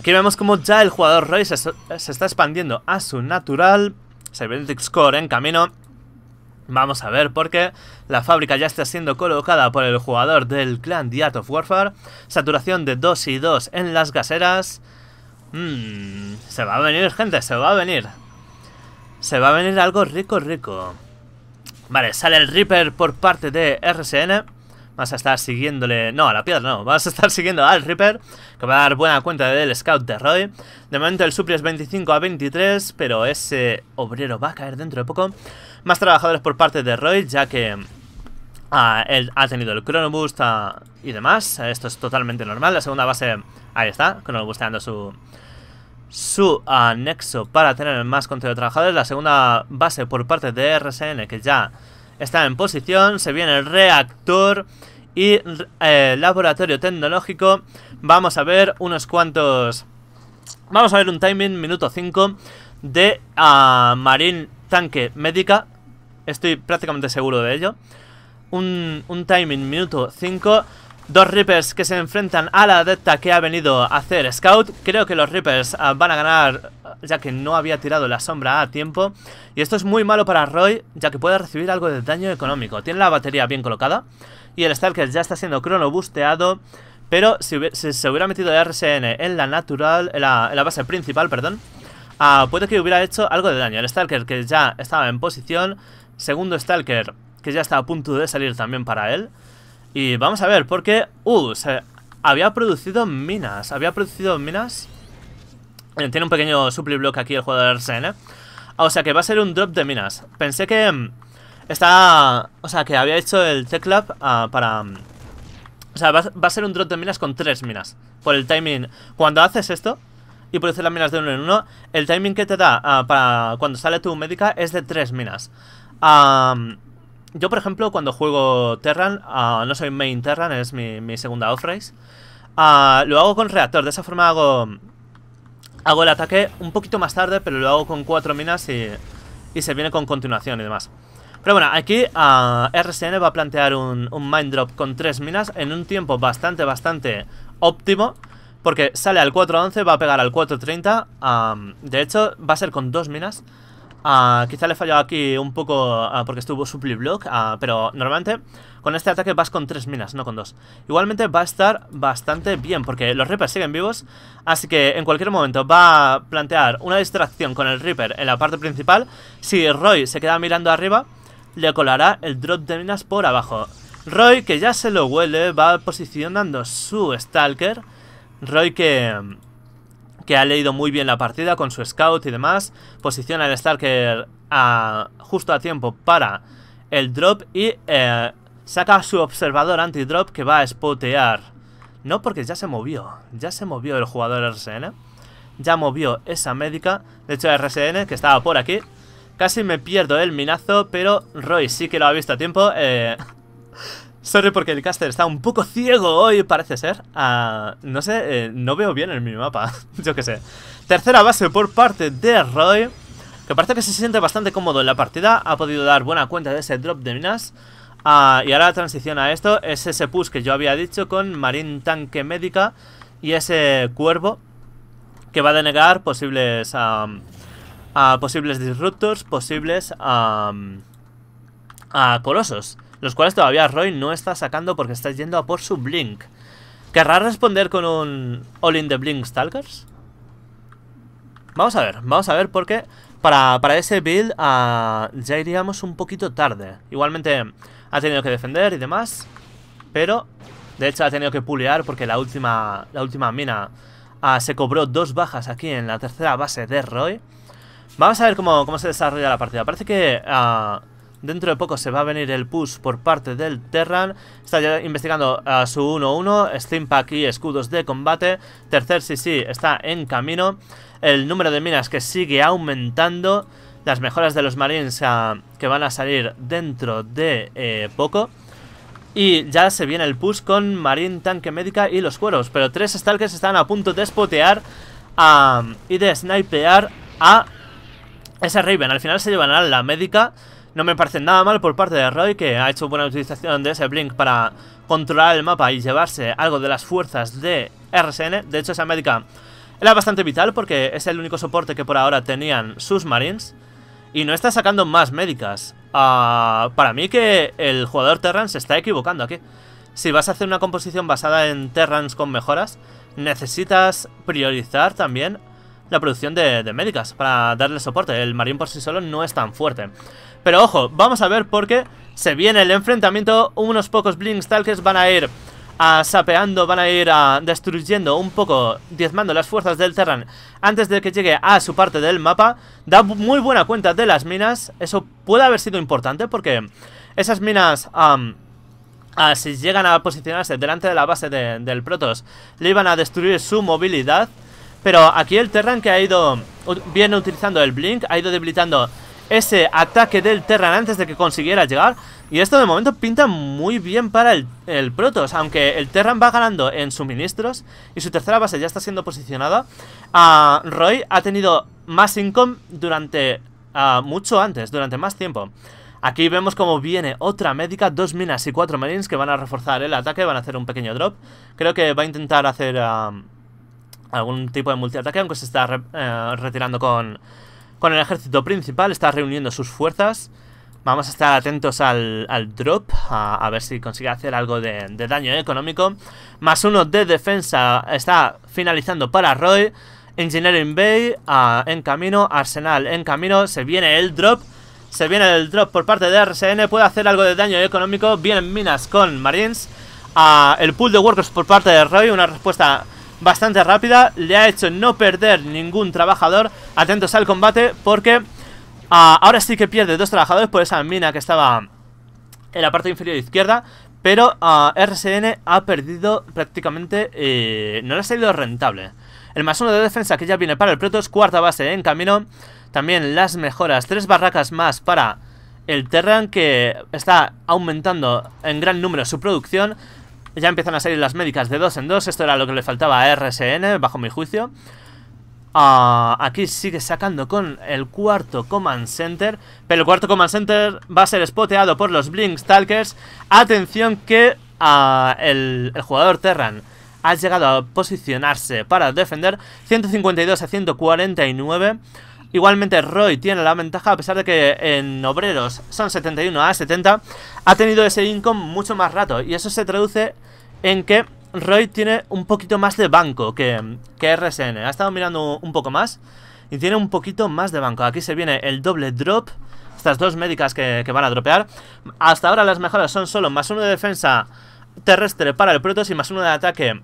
Aquí vemos como ya el jugador Roy se, está expandiendo a su natural. Cybernetic Score en camino. Vamos a ver por qué. la fábrica ya está siendo colocada por el jugador del clan The Art of Warfare. Saturación de 2 y 2 en las gaseras. Mmm, se va a venir, gente, se va a venir. Se va a venir algo rico, rico. Vale, sale el Reaper por parte de RSN. Vas a estar siguiéndole... No, a la piedra no. Vas a estar siguiendo al Reaper, que va a dar buena cuenta del scout de Roy. De momento el surplus es 25 a 23, pero ese obrero va a caer dentro de poco. Más trabajadores por parte de Roy, ya que Ah, ha tenido el Cronobust ah, y demás. Esto es totalmente normal. La segunda base, ahí está, Chronoboost dando su, su anexo ah, para tener más contenido de trabajadores. La segunda base por parte de RSN que ya está en posición. Se viene el reactor y el eh, laboratorio tecnológico. Vamos a ver unos cuantos... Vamos a ver un timing, minuto 5, de Marine Tanque Médica. Estoy prácticamente seguro de ello un, timing minuto 5. Dos Reapers que se enfrentan a la Adepta que ha venido a hacer Scout. Creo que los Reapers ah, van a ganar ya que no había tirado la sombra a tiempo. Y esto es muy malo para Roy ya que puede recibir algo de daño económico. Tiene la batería bien colocada y el Stalker ya está siendo cronobusteado. Pero si, se hubiera metido RSN en la natural, en la, base principal, perdón, ah, puede que hubiera hecho algo de daño. El Stalker que ya estaba en posición. Segundo Stalker que ya está a punto de salir también para él. Y vamos a ver, porque... Uh, se había producido minas. Había producido minas. Eh, tiene un pequeño supply block aquí el jugador ¿eh? O sea que va a ser un drop de minas. Pensé que... Mm, está... O sea, que había hecho el Tech Lab ah, para... Mm, o sea, va, a ser un drop de minas con tres minas. Por el timing. Cuando haces esto y produces las minas de uno en uno, el timing que te da ah, para cuando sale tu médica es de tres minas. Um, yo, por ejemplo, cuando juego Terran, ah, no soy main Terran, es mi, segunda off-race ah, lo hago con reactor, de esa forma hago hago el ataque un poquito más tarde, pero lo hago con cuatro minas y, se viene con continuación y demás. Pero bueno, aquí ah, RSN va a plantear un, mind drop con tres minas en un tiempo bastante, bastante óptimo. Porque sale al 4.11, va a pegar al 4.30. 30 de hecho, va a ser con dos minas. Ah, quizá le he fallado aquí un poco ah, porque estuvo supply block, ah, pero normalmente con este ataque vas con tres minas, no con dos. Igualmente va a estar bastante bien porque los Reapers siguen vivos, así que en cualquier momento va a plantear una distracción con el Reaper en la parte principal. Si Roy se queda mirando arriba, le colará el drop de minas por abajo. Roy, que ya se lo huele, va posicionando su Stalker. Roy que que ha leído muy bien la partida con su scout y demás. Posiciona el Starker justo a tiempo para el drop y eh, saca saca su observador anti-drop que va a spotear. No, porque ya se movió, ya se movió el jugador RSN. Ya movió esa médica, de hecho RSN, que estaba por aquí. Casi me pierdo el minazo, pero Roy sí que lo ha visto a tiempo. Eh, Sorry porque el caster está un poco ciego hoy, parece ser. Ah, no sé, eh, no veo bien el mapa yo qué sé. Tercera base por parte de Roy, que parece que se siente bastante cómodo en la partida. Ha podido dar buena cuenta de ese drop de minas. Ah, y ahora la transición a esto es ese push que yo había dicho con Marine, Tanque Médica y ese Cuervo, que va a denegar posibles... Ah, a posibles disruptors, posibles um, colosos los cuales todavía Roy no está sacando porque está yendo a por su Blink. ¿Querrá responder con un All in the Blink Stalkers? Vamos a ver, vamos a ver porque para, para ese build ah, ya iríamos un poquito tarde. Igualmente ha tenido que defender y demás, pero de hecho ha tenido que pulear porque la última, la última mina ah, se cobró dos bajas aquí en la tercera base de Roy. Vamos a ver cómo, se desarrolla la partida. Parece que ah, Dentro de poco se va a venir el push por parte del Terran. Está ya investigando a su 1-1. Steampack y escudos de combate. Tercer sí está en camino. El número de minas que sigue aumentando. Las mejoras de los marines ah, que van a salir dentro de eh, poco. Y ya se viene el push con Marine, Tanque Médica y los cueros. Pero tres Stalkers están a punto de spotear ah, y de snipear a ese Raven. Al final se llevarán la médica no me parece nada mal por parte de Roy, que ha hecho buena utilización de ese Blink para controlar el mapa y llevarse algo de las fuerzas de RSN. De hecho, esa médica era bastante vital porque es el único soporte que por ahora tenían sus Marines. Y no está sacando más médicas. Ah, para mí que el jugador Terran se está equivocando aquí. Si vas a hacer una composición basada en Terrans con mejoras, necesitas priorizar también la producción de, de médicas para darle soporte. El marín por sí solo no es tan fuerte. Pero ojo, vamos a ver por qué se viene el enfrentamiento. Unos pocos blinks talques van a ir a ah, sapeando, van a ir a ah, destruyendo un poco, diezmando las fuerzas del Terran antes de que llegue a su parte del mapa. Da muy buena cuenta de las minas. Eso puede haber sido importante porque esas minas... Ah, si llegan a posicionarse delante de la base del Protoss, le iban a destruir su movilidad. Pero aquí el Terran que ha ido viene utilizando el Blink, ha ido debilitando ese ataque del Terran antes de que consiguiera llegar. Y esto de momento pinta muy bien para el, Protos. Protoss, aunque el Terran va ganando en suministros y su tercera base ya está siendo posicionada. a ah, Roy ha tenido más income durante ah, mucho antes, durante más tiempo. Aquí vemos cómo viene otra médica, dos minas y cuatro marines que van a reforzar el ataque, van a hacer un pequeño drop. Creo que va a intentar hacer ah, algún tipo de multiataque, aunque se está eh, retirando con con el ejército principal, está reuniendo sus fuerzas. Vamos a estar atentos al, drop, a, ver si consigue hacer algo de, daño económico. Más uno de defensa está finalizando para Roy. Engineering Bay en camino, Arsenal en camino, se viene el drop. Se viene el drop por parte de RSN, puede hacer algo de daño económico. Vienen minas con Marines. el pool de workers por parte de Roy, una respuesta bastante rápida. Le ha hecho no perder ningún trabajador. Atentos al combate porque ah, ahora sí que pierde dos trabajadores por esa mina que estaba en la parte inferior izquierda. Pero ah, RSN ha perdido prácticamente... Eh, no le ha salido rentable. El más uno de defensa que ya viene para el Protoss, Cuarta base en camino. También las mejoras. Tres barracas más para el Terran que está aumentando en gran número su producción. Ya empiezan a salir las médicas de dos en dos. Esto era lo que le faltaba a RSN, bajo mi juicio. Ah, aquí sigue sacando con el cuarto Command Center. Pero el cuarto Command Center va a ser spoteado por los Blink Stalkers. Atención que ah, el, el jugador Terran ha llegado a posicionarse para defender 152 a 149. Igualmente Roy tiene la ventaja a pesar de que en obreros son 71 a 70, ha tenido ese income mucho más rato y eso se traduce en que Roy tiene un poquito más de banco que, que RSN. Ha estado mirando un poco más y tiene un poquito más de banco. Aquí se viene el doble drop, estas dos médicas que, que van a dropear. Hasta ahora las mejoras son solo más uno de defensa terrestre para el Protoss y más uno de ataque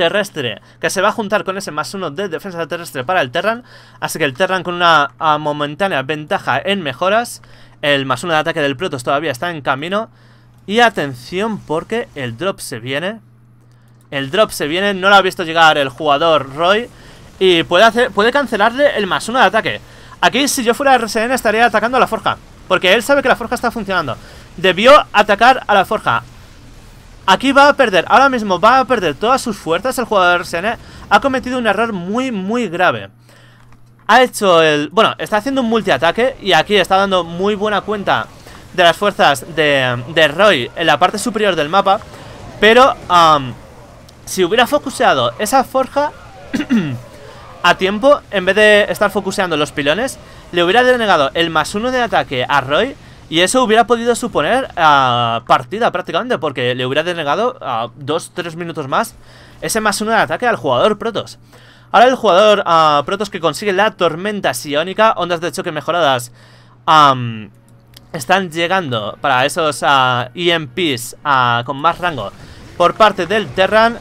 terrestre, que se va a juntar con ese más uno de defensa terrestre para el Terran. Así que el Terran con una ah, momentánea ventaja en mejoras. El más uno de ataque del Protoss todavía está en camino. Y atención porque el drop se viene. El drop se viene, no lo ha visto llegar el jugador Roy. Y puede, hacer, puede cancelarle el más uno de ataque. Aquí si yo fuera RSN estaría atacando a la forja. Porque él sabe que la forja está funcionando. Debió atacar a la forja. Aquí va a perder, ahora mismo va a perder todas sus fuerzas el jugador Sene Ha cometido un error muy, muy grave. Ha hecho el... Bueno, está haciendo un multiataque y aquí está dando muy buena cuenta de las fuerzas de, Roy en la parte superior del mapa. Pero si hubiera focuseado esa forja a tiempo, en vez de estar focuseando los pilones, le hubiera denegado el más uno de ataque a Roy y eso hubiera podido suponer ah, partida prácticamente, porque le hubiera denegado a ah, 2-3 minutos más ese más uno de ataque al jugador Protos. Ahora el jugador ah, Protoss Protos que consigue la tormenta psiónica, ondas de choque mejoradas, están llegando para esos EMPs con más rango por parte del Terran.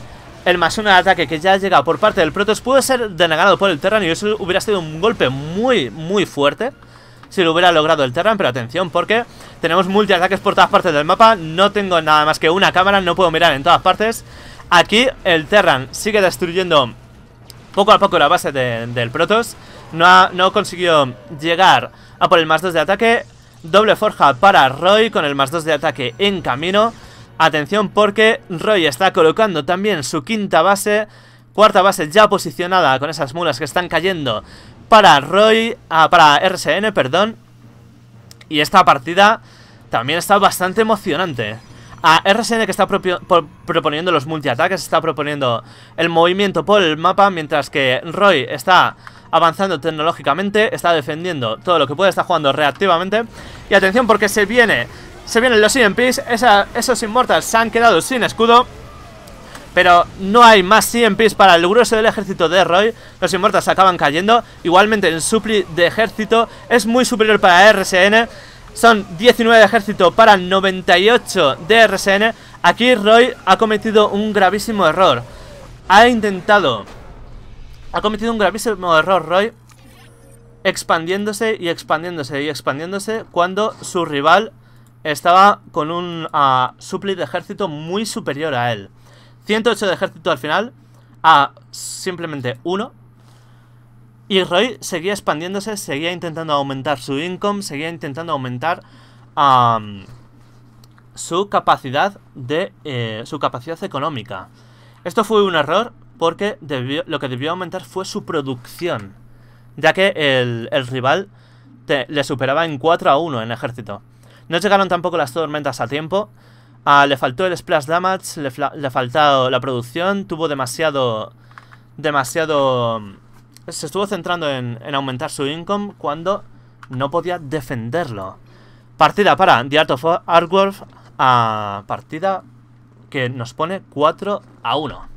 El más uno de ataque que ya ha llegado por parte del Protos puede ser denegado por el Terran y eso hubiera sido un golpe muy, muy fuerte si lo hubiera logrado el Terran, pero atención porque tenemos multiataques por todas partes del mapa, no tengo nada más que una cámara, no puedo mirar en todas partes. Aquí el Terran sigue destruyendo poco a poco la base del Protoss, no no consiguió llegar a por el más 2 de ataque, doble forja para Roy con el más 2 de ataque en camino. Atención porque Roy está colocando también su quinta base, cuarta base ya posicionada con esas mulas que están cayendo para Roy, ah, para RSN, perdón. Y esta partida también está bastante emocionante. A RSN que está proponiendo los multiataques, está proponiendo el movimiento por el mapa, mientras que Roy está avanzando tecnológicamente, está defendiendo todo lo que puede, está jugando reactivamente. Y atención porque se viene, se vienen los EMPs, esos inmortals se han quedado sin escudo. Pero no hay más CMPs para el grueso del ejército de Roy. Los inmortales acaban cayendo. Igualmente el supli de ejército es muy superior para RSN. Son 19 de ejército para 98 de RSN. Aquí Roy ha cometido un gravísimo error. Ha intentado... Ha cometido un gravísimo error Roy expandiéndose y expandiéndose y expandiéndose cuando su rival estaba con un ah, supli de ejército muy superior a él. 108 de ejército al final a simplemente 1. Y Roy seguía expandiéndose, seguía intentando aumentar su income, seguía intentando aumentar su capacidad de eh, su capacidad económica. Esto fue un error porque lo que debió aumentar fue su producción, ya que el, rival le superaba en 4 a 1 en ejército. No llegaron tampoco las tormentas a tiempo, Ah, le faltó el splash damage, le, faltó faltado la producción, tuvo demasiado... Demasiado... Se estuvo centrando en, aumentar su income cuando no podía defenderlo. Partida para The Art of Artworth. partida que nos pone 4 a 1.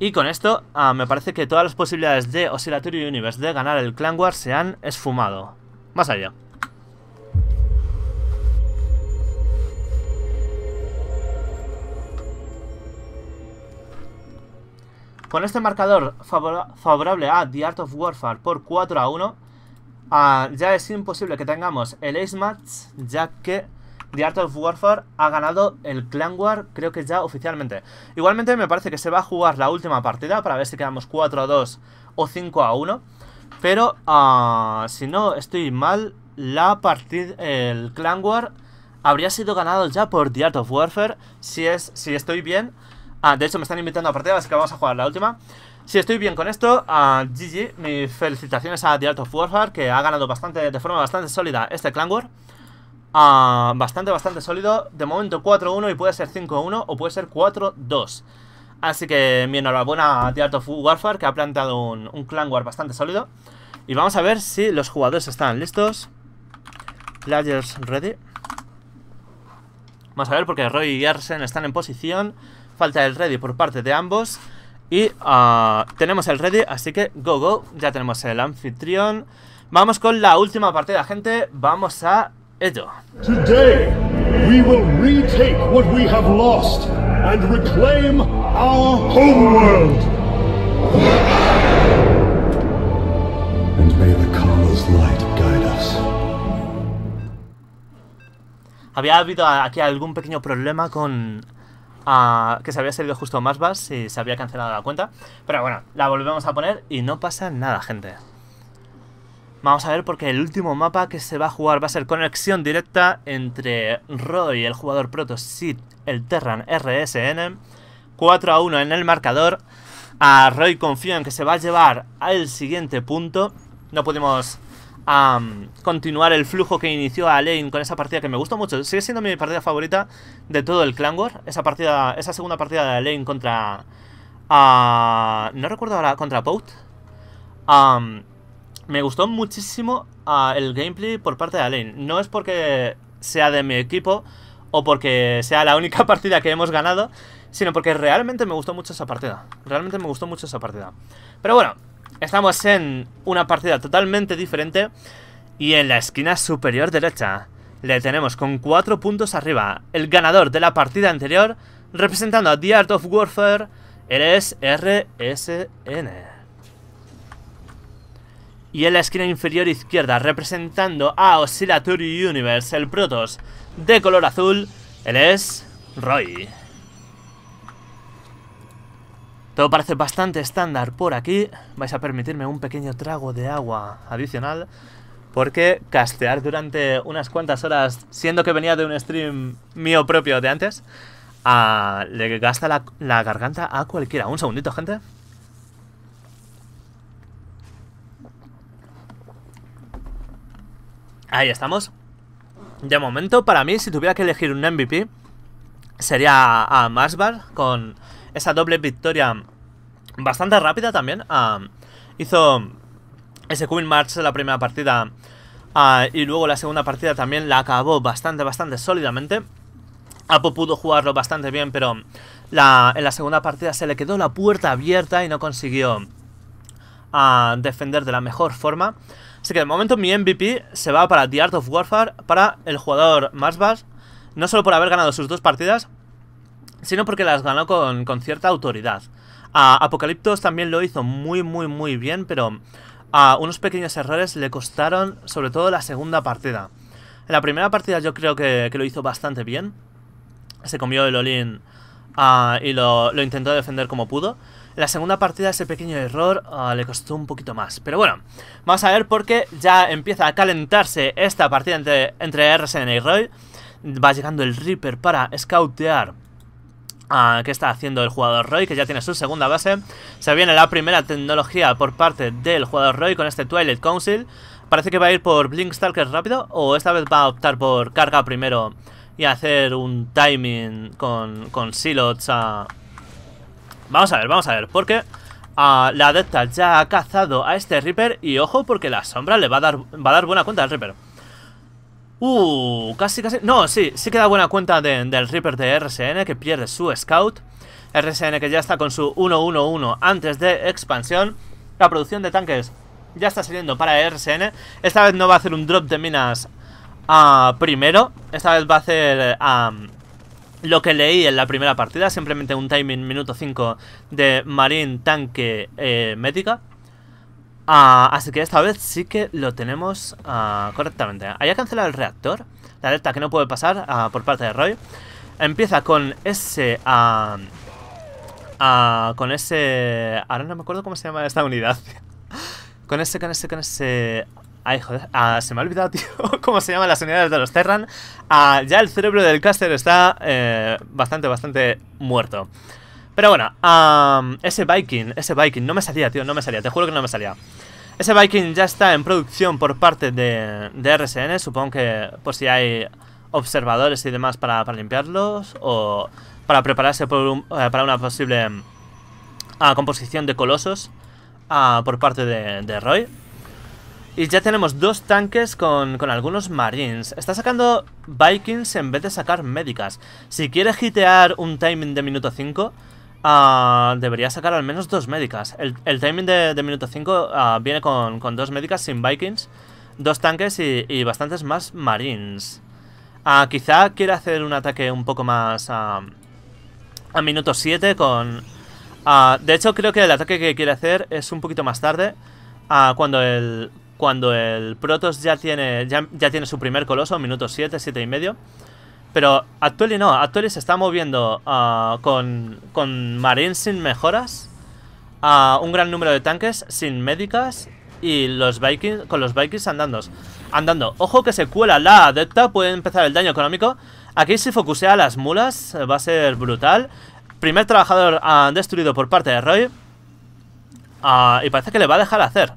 Y con esto, ah, me parece que todas las posibilidades de Oscillatory Universe de ganar el Clan War se han esfumado. Más allá. Con este marcador favorable a The Art of Warfare por 4 a 1, ah, ya es imposible que tengamos el Ace Match, ya que The Art of Warfare ha ganado el Clan War, creo que ya oficialmente. Igualmente me parece que se va a jugar la última partida para ver si quedamos 4 a 2 o 5 a 1. Pero ah, si no estoy mal, la partida, el Clan War habría sido ganado ya por The Art of Warfare, si, es, si estoy bien. Ah, de hecho me están invitando a partida, así que vamos a jugar la última. Si estoy bien con esto, a GG, mis felicitaciones a The Art of Warfare, que ha ganado bastante, de forma bastante sólida este Clan War. Ah, bastante, bastante sólido. De momento 4-1 y puede ser 5-1 o puede ser 4-2. Así que mi enhorabuena a The Art of Warfare, que ha plantado un, Clan War bastante sólido. Y vamos a ver si los jugadores están listos. Players ready. Vamos a ver porque Roy y Arsen están en posición. Falta el ready por parte de ambos. Y ah, tenemos el ready, así que go go. Ya tenemos el anfitrión. Vamos con la última partida, gente. Vamos a ello. Había habido aquí algún pequeño problema con que se había salido justo más bas y se había cancelado la cuenta. Pero bueno, la volvemos a poner y no pasa nada, gente. Vamos a ver porque el último mapa que se va a jugar va a ser conexión directa entre Roy, el jugador Proto, Sid, el Terran RSN. 4 a 1 en el marcador. A Roy confío en que se va a llevar al siguiente punto. No pudimos Mm, continuar el flujo que inició a con esa partida que me gustó mucho. Sigue siendo mi partida favorita de todo el Clan War. Esa, partida, esa segunda partida de Alain contra... no recuerdo ahora, contra Pout. me gustó muchísimo el gameplay por parte de Alain. No es porque sea de mi equipo o porque sea la única partida que hemos ganado, sino porque realmente me gustó mucho esa partida. Realmente me gustó mucho esa partida. Pero bueno, Estamos en una partida totalmente diferente y en la esquina superior derecha le tenemos con cuatro puntos arriba el ganador de la partida anterior representando a The Art of Warfare, el es RSN. Y en la esquina inferior izquierda representando a Oscillatory Universe, el Protoss de color azul, él es Roy. Todo parece bastante estándar por aquí. Vais a permitirme un pequeño trago de agua adicional. Porque castear durante unas cuantas horas, siendo que venía de un stream mío propio de antes, ah, le gasta la, garganta a cualquiera. Un segundito, gente. Ahí estamos. De momento, para mí, si tuviera que elegir un MVP, sería a Marsbar con esa doble victoria bastante rápida también. Ah, hizo ese Queen March en la primera partida ah, y luego la segunda partida también la acabó bastante, bastante sólidamente. Apo pudo jugarlo bastante bien, pero en la segunda partida se le quedó la puerta abierta y no consiguió ah, defender de la mejor forma. Así que de momento mi MVP se va para The Art of Warfare, para el jugador vas no solo por haber ganado sus dos partidas, sino porque las ganó con, cierta autoridad. A Apocaliptos también lo hizo muy, muy, muy bien, pero a unos pequeños errores le costaron sobre todo la segunda partida. En la primera partida yo creo que, lo hizo bastante bien. Se comió el Olin ah, y lo, intentó defender como pudo. En la segunda partida ese pequeño error ah, le costó un poquito más. Pero bueno, vamos a ver porque ya empieza a calentarse esta partida entre, entre RSN y Roy. Va llegando el Reaper para scoutear Ah, que está haciendo el jugador Roy, que ya tiene su segunda base. Se viene la primera tecnología por parte del jugador Roy con este Twilight Council. Parece que va a ir por Blink Stalker rápido, o esta vez va a optar por carga primero y hacer un timing con, con silots Vamos a ver, vamos a ver, porque ah, la deta ya ha cazado a este Reaper y ojo porque la sombra le va a dar, va a dar buena cuenta al Reaper. Uh, casi, casi... No, sí, sí que da buena cuenta del Reaper de RSN que pierde su scout. RSN que ya está con su 1-1-1 antes de expansión. La producción de tanques ya está saliendo para RSN. Esta vez no va a hacer un drop de minas a ah, primero. Esta vez va a hacer ah, lo que leí en la primera partida. Simplemente un timing minuto 5 de Marine, tanque, Mética. Eh, médica. Ah, así que esta vez sí que lo tenemos ah, correctamente correctamente. Haya cancelado el reactor, la alerta que no puede pasar ah, por parte de Roy. Empieza con ese... con ese... Ahora no me acuerdo cómo se llama esta unidad. con ese, con ese, con ese... Ay, joder, se me ha olvidado, tío, cómo se llaman las unidades de los Terran. ya el cerebro del caster está eh, bastante, bastante muerto. Pero bueno, ese Viking, ese Viking, no me salía, tío, no me salía, te juro que no me salía. Ese Viking ya está en producción por parte de, de RSN, supongo que por si hay observadores y demás para, limpiarlos o para prepararse eh, para una posible ah, composición de colosos ah, por parte de, Roy. Y ya tenemos dos tanques con, con, algunos marines. Está sacando Vikings en vez de sacar médicas. Si quieres hitear un timing de minuto 5, Ah, debería sacar al menos dos médicas. El, timing de, minuto 5 ah, viene con, dos médicas sin Vikings, dos tanques y, bastantes más Marines. Ah, quizá quiere hacer un ataque un poco más a minuto 7 con... de hecho, creo que el ataque que quiere hacer es un poquito más tarde, cuando el cuando el Protoss ya tiene, ya, ya tiene su primer coloso, minuto 7, 7 y medio. Pero Actually no, Actually se está moviendo ah, con, con Marines sin mejoras, a un gran número de tanques sin médicas y los Vikings con los Vikings andando. Andando. Ojo que se cuela la adepta, puede empezar el daño económico. Aquí si focusea las mulas eh, va a ser brutal. Primer trabajador ah, destruido por parte de Roy. Ah, y parece que le va a dejar hacer.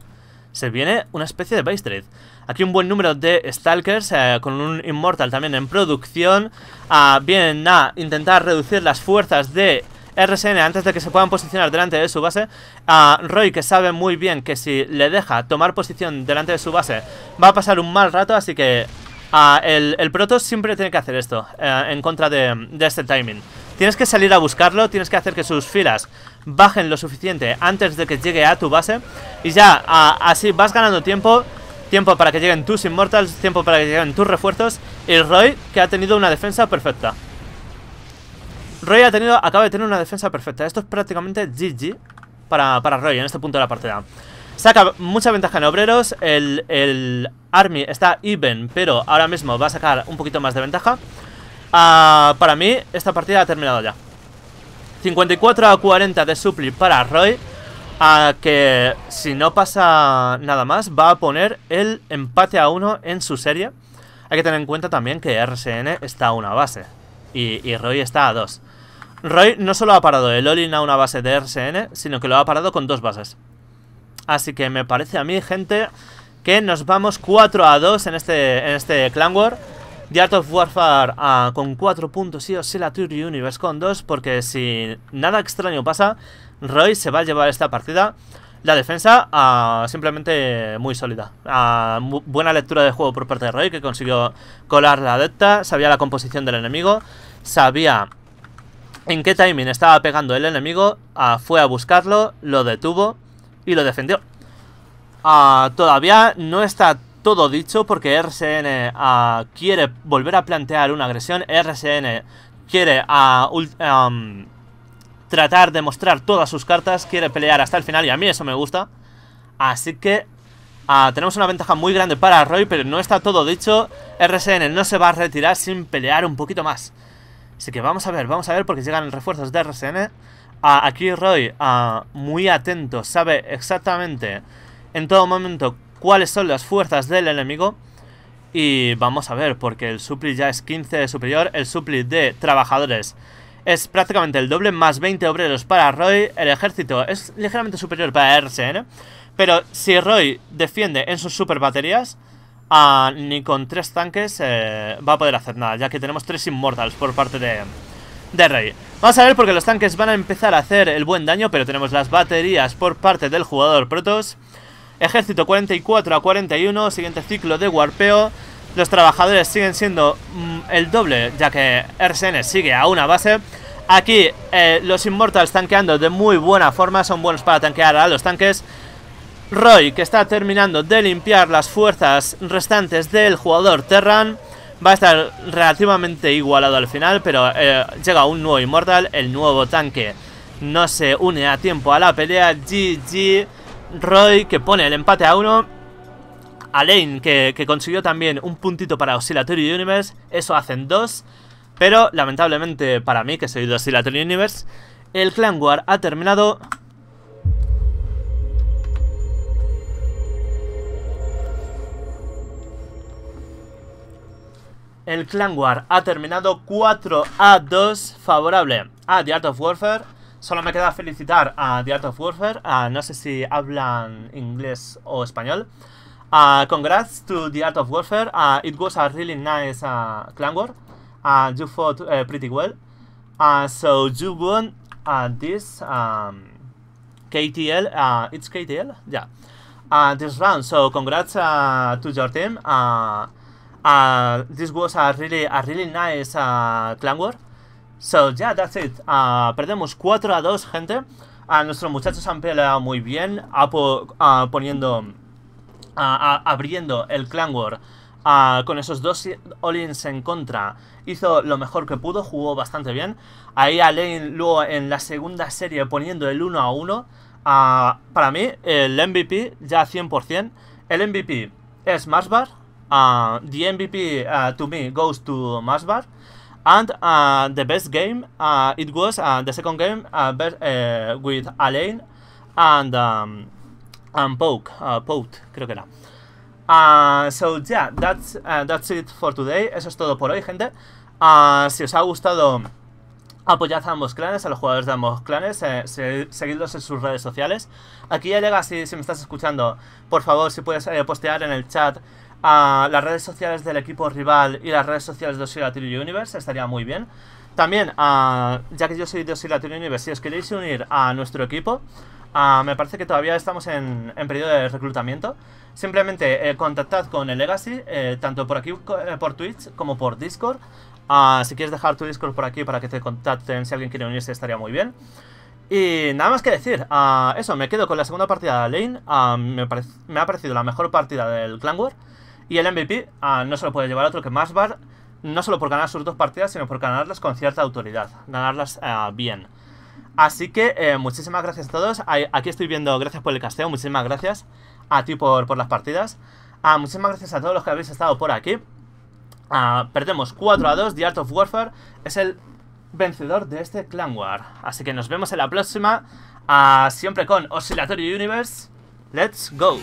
Se viene una especie de base trade. Aquí un buen número de Stalkers, eh, con un Immortal también en producción. vienen ah, a intentar reducir las fuerzas de RSN antes de que se puedan posicionar delante de su base. A ah, Roy que sabe muy bien que si le deja tomar posición delante de su base va a pasar un mal rato, así que ah, el, el, siempre tiene que hacer esto eh, en contra de, este timing. Tienes que salir a buscarlo, tienes que hacer que sus filas bajen lo suficiente antes de que llegue a tu base y ya así vas ganando tiempo Tiempo para que lleguen tus Immortals, tiempo para que lleguen tus refuerzos. Y Roy, que ha tenido una defensa perfecta. Roy ha tenido, acaba de tener una defensa perfecta. Esto es prácticamente GG para, para Roy en este punto de la partida. Saca mucha ventaja en obreros. El, Army está even, pero ahora mismo va a sacar un poquito más de ventaja. Ah, para mí, esta partida ha terminado ya. 54 a 40 de supli para Roy a que si no pasa nada más va a poner el empate a uno en su serie. Hay que tener en cuenta también que RSN está a una base y, Roy está a dos. Roy no solo ha parado el all a una base de RSN, sino que lo ha parado con dos bases. Así que me parece a mí, gente, que nos vamos 4 a 2 en este, en este Clan War. The Art of Warfare ah, con 4 puntos y sí, Universe con 2, porque si nada extraño pasa, Roy se va a llevar esta partida la defensa ah, simplemente muy sólida. Ah, buena lectura de juego por parte de Roy, que consiguió colar la adepta, sabía la composición del enemigo, sabía en qué timing estaba pegando el enemigo, ah, fue a buscarlo, lo detuvo y lo defendió. todavía no está todo dicho porque RSN quiere volver a plantear una agresión, RSN quiere a tratar de mostrar todas sus cartas, quiere pelear hasta el final y a mí eso me gusta. Así que ah, tenemos una ventaja muy grande para Roy, pero no está todo dicho. RSN no se va a retirar sin pelear un poquito más. Así que vamos a ver, vamos a ver porque llegan refuerzos de RSN. Ah, aquí Roy, ah, muy atento, sabe exactamente en todo momento cuáles son las fuerzas del enemigo. Y vamos a ver, porque el supli ya es 15 superior, el supli de trabajadores es prácticamente el doble, más 20 obreros para Roy. El ejército es ligeramente superior para RCN. Pero si Roy defiende en sus super baterías, ni con tres tanques eh, va a poder hacer nada, ya que tenemos tres Immortals por parte de, de Rey. Vamos a ver porque los tanques van a empezar a hacer el buen daño, pero tenemos las baterías por parte del jugador Protos. Ejército 44 a 41, siguiente ciclo de warpeo. Los trabajadores siguen siendo mm, el doble, ya que RSN sigue a una base. Aquí eh, los Immortals tanqueando de muy buena forma, son buenos para tanquear a los tanques. Roy, que está terminando de limpiar las fuerzas restantes del jugador Terran, va a estar relativamente igualado al final, pero eh, llega un nuevo Immortal, el nuevo tanque. No se une a tiempo a la pelea, GG, Roy que pone el empate a uno Alain, que, consiguió también un puntito para Oscillatory Universe. Eso hacen dos. Pero, lamentablemente para mí, que soy de Oscillatory Universe, el Clan War ha terminado... El Clan War ha terminado 4 a 2 favorable a The Art of Warfare. Solo me queda felicitar a The Art of Warfare. no sé si hablan inglés o español. Uh, congrats to the Art of Warfare. Uh, it was a really nice uh, ah, clan war. Uh, you fought eh, pretty well. so you won this um, KTL. it's KTL, yeah. this round. So congrats to your team. this was a really really nice clan war. So yeah, that's it. perdemos 4 a 2, gente. nuestros muchachos han peleado muy bien, poniendo abriendo el Clan War con esos dos Olins en contra. Hizo lo mejor que pudo, jugó bastante bien. Ahí a luego en la segunda serie poniendo el 1 a 1. para mí, el MVP ya 100%. El MVP es Masbar. the MVP to me goes to Masbar. And uh, the best game, uh, it was uh, the second game with Alain and um, and Poke, uh, Pout, creo que era. Uh, so yeah, that's, uh, that's it for today. Eso es todo por hoy, gente. si os ha gustado, apoyad a ambos clanes, a los jugadores de ambos clanes, eh, seguidlos en sus redes sociales. Aquí ya llega, si, si me estás escuchando, por favor, si puedes eh, postear en el chat las redes sociales del equipo rival y las redes sociales de Oscillatory Universe, estaría muy bien. También, ya que yo soy de Oscillatory Universe, si os queréis unir a nuestro equipo, Ah, me parece que todavía estamos en, periodo de reclutamiento. Simplemente eh, contactad con el Legacy, eh, tanto por aquí, eh, por Twitch, como por Discord. Ah, si quieres dejar tu Discord por aquí para que te contacten, si alguien quiere unirse estaría muy bien. Y nada más que decir, ah, eso, me quedo con la segunda partida de Lane. Me, me, ha parecido la mejor partida del Clan War. Y el MVP no se lo puede llevar otro que Masbar, no solo por ganar sus dos partidas, sino por ganarlas con cierta autoridad, ganarlas bien. Así que eh, muchísimas gracias a todos. Aquí estoy viendo, gracias por el casteo, muchísimas gracias a ti por, las partidas. Ah, muchísimas gracias a todos los que habéis estado por aquí. Ah, perdemos 4 a 2, The Art of Warfare es el vencedor de este Clan War. Así que nos vemos en la próxima, ah, siempre con Oscillatory Universe. Let's go!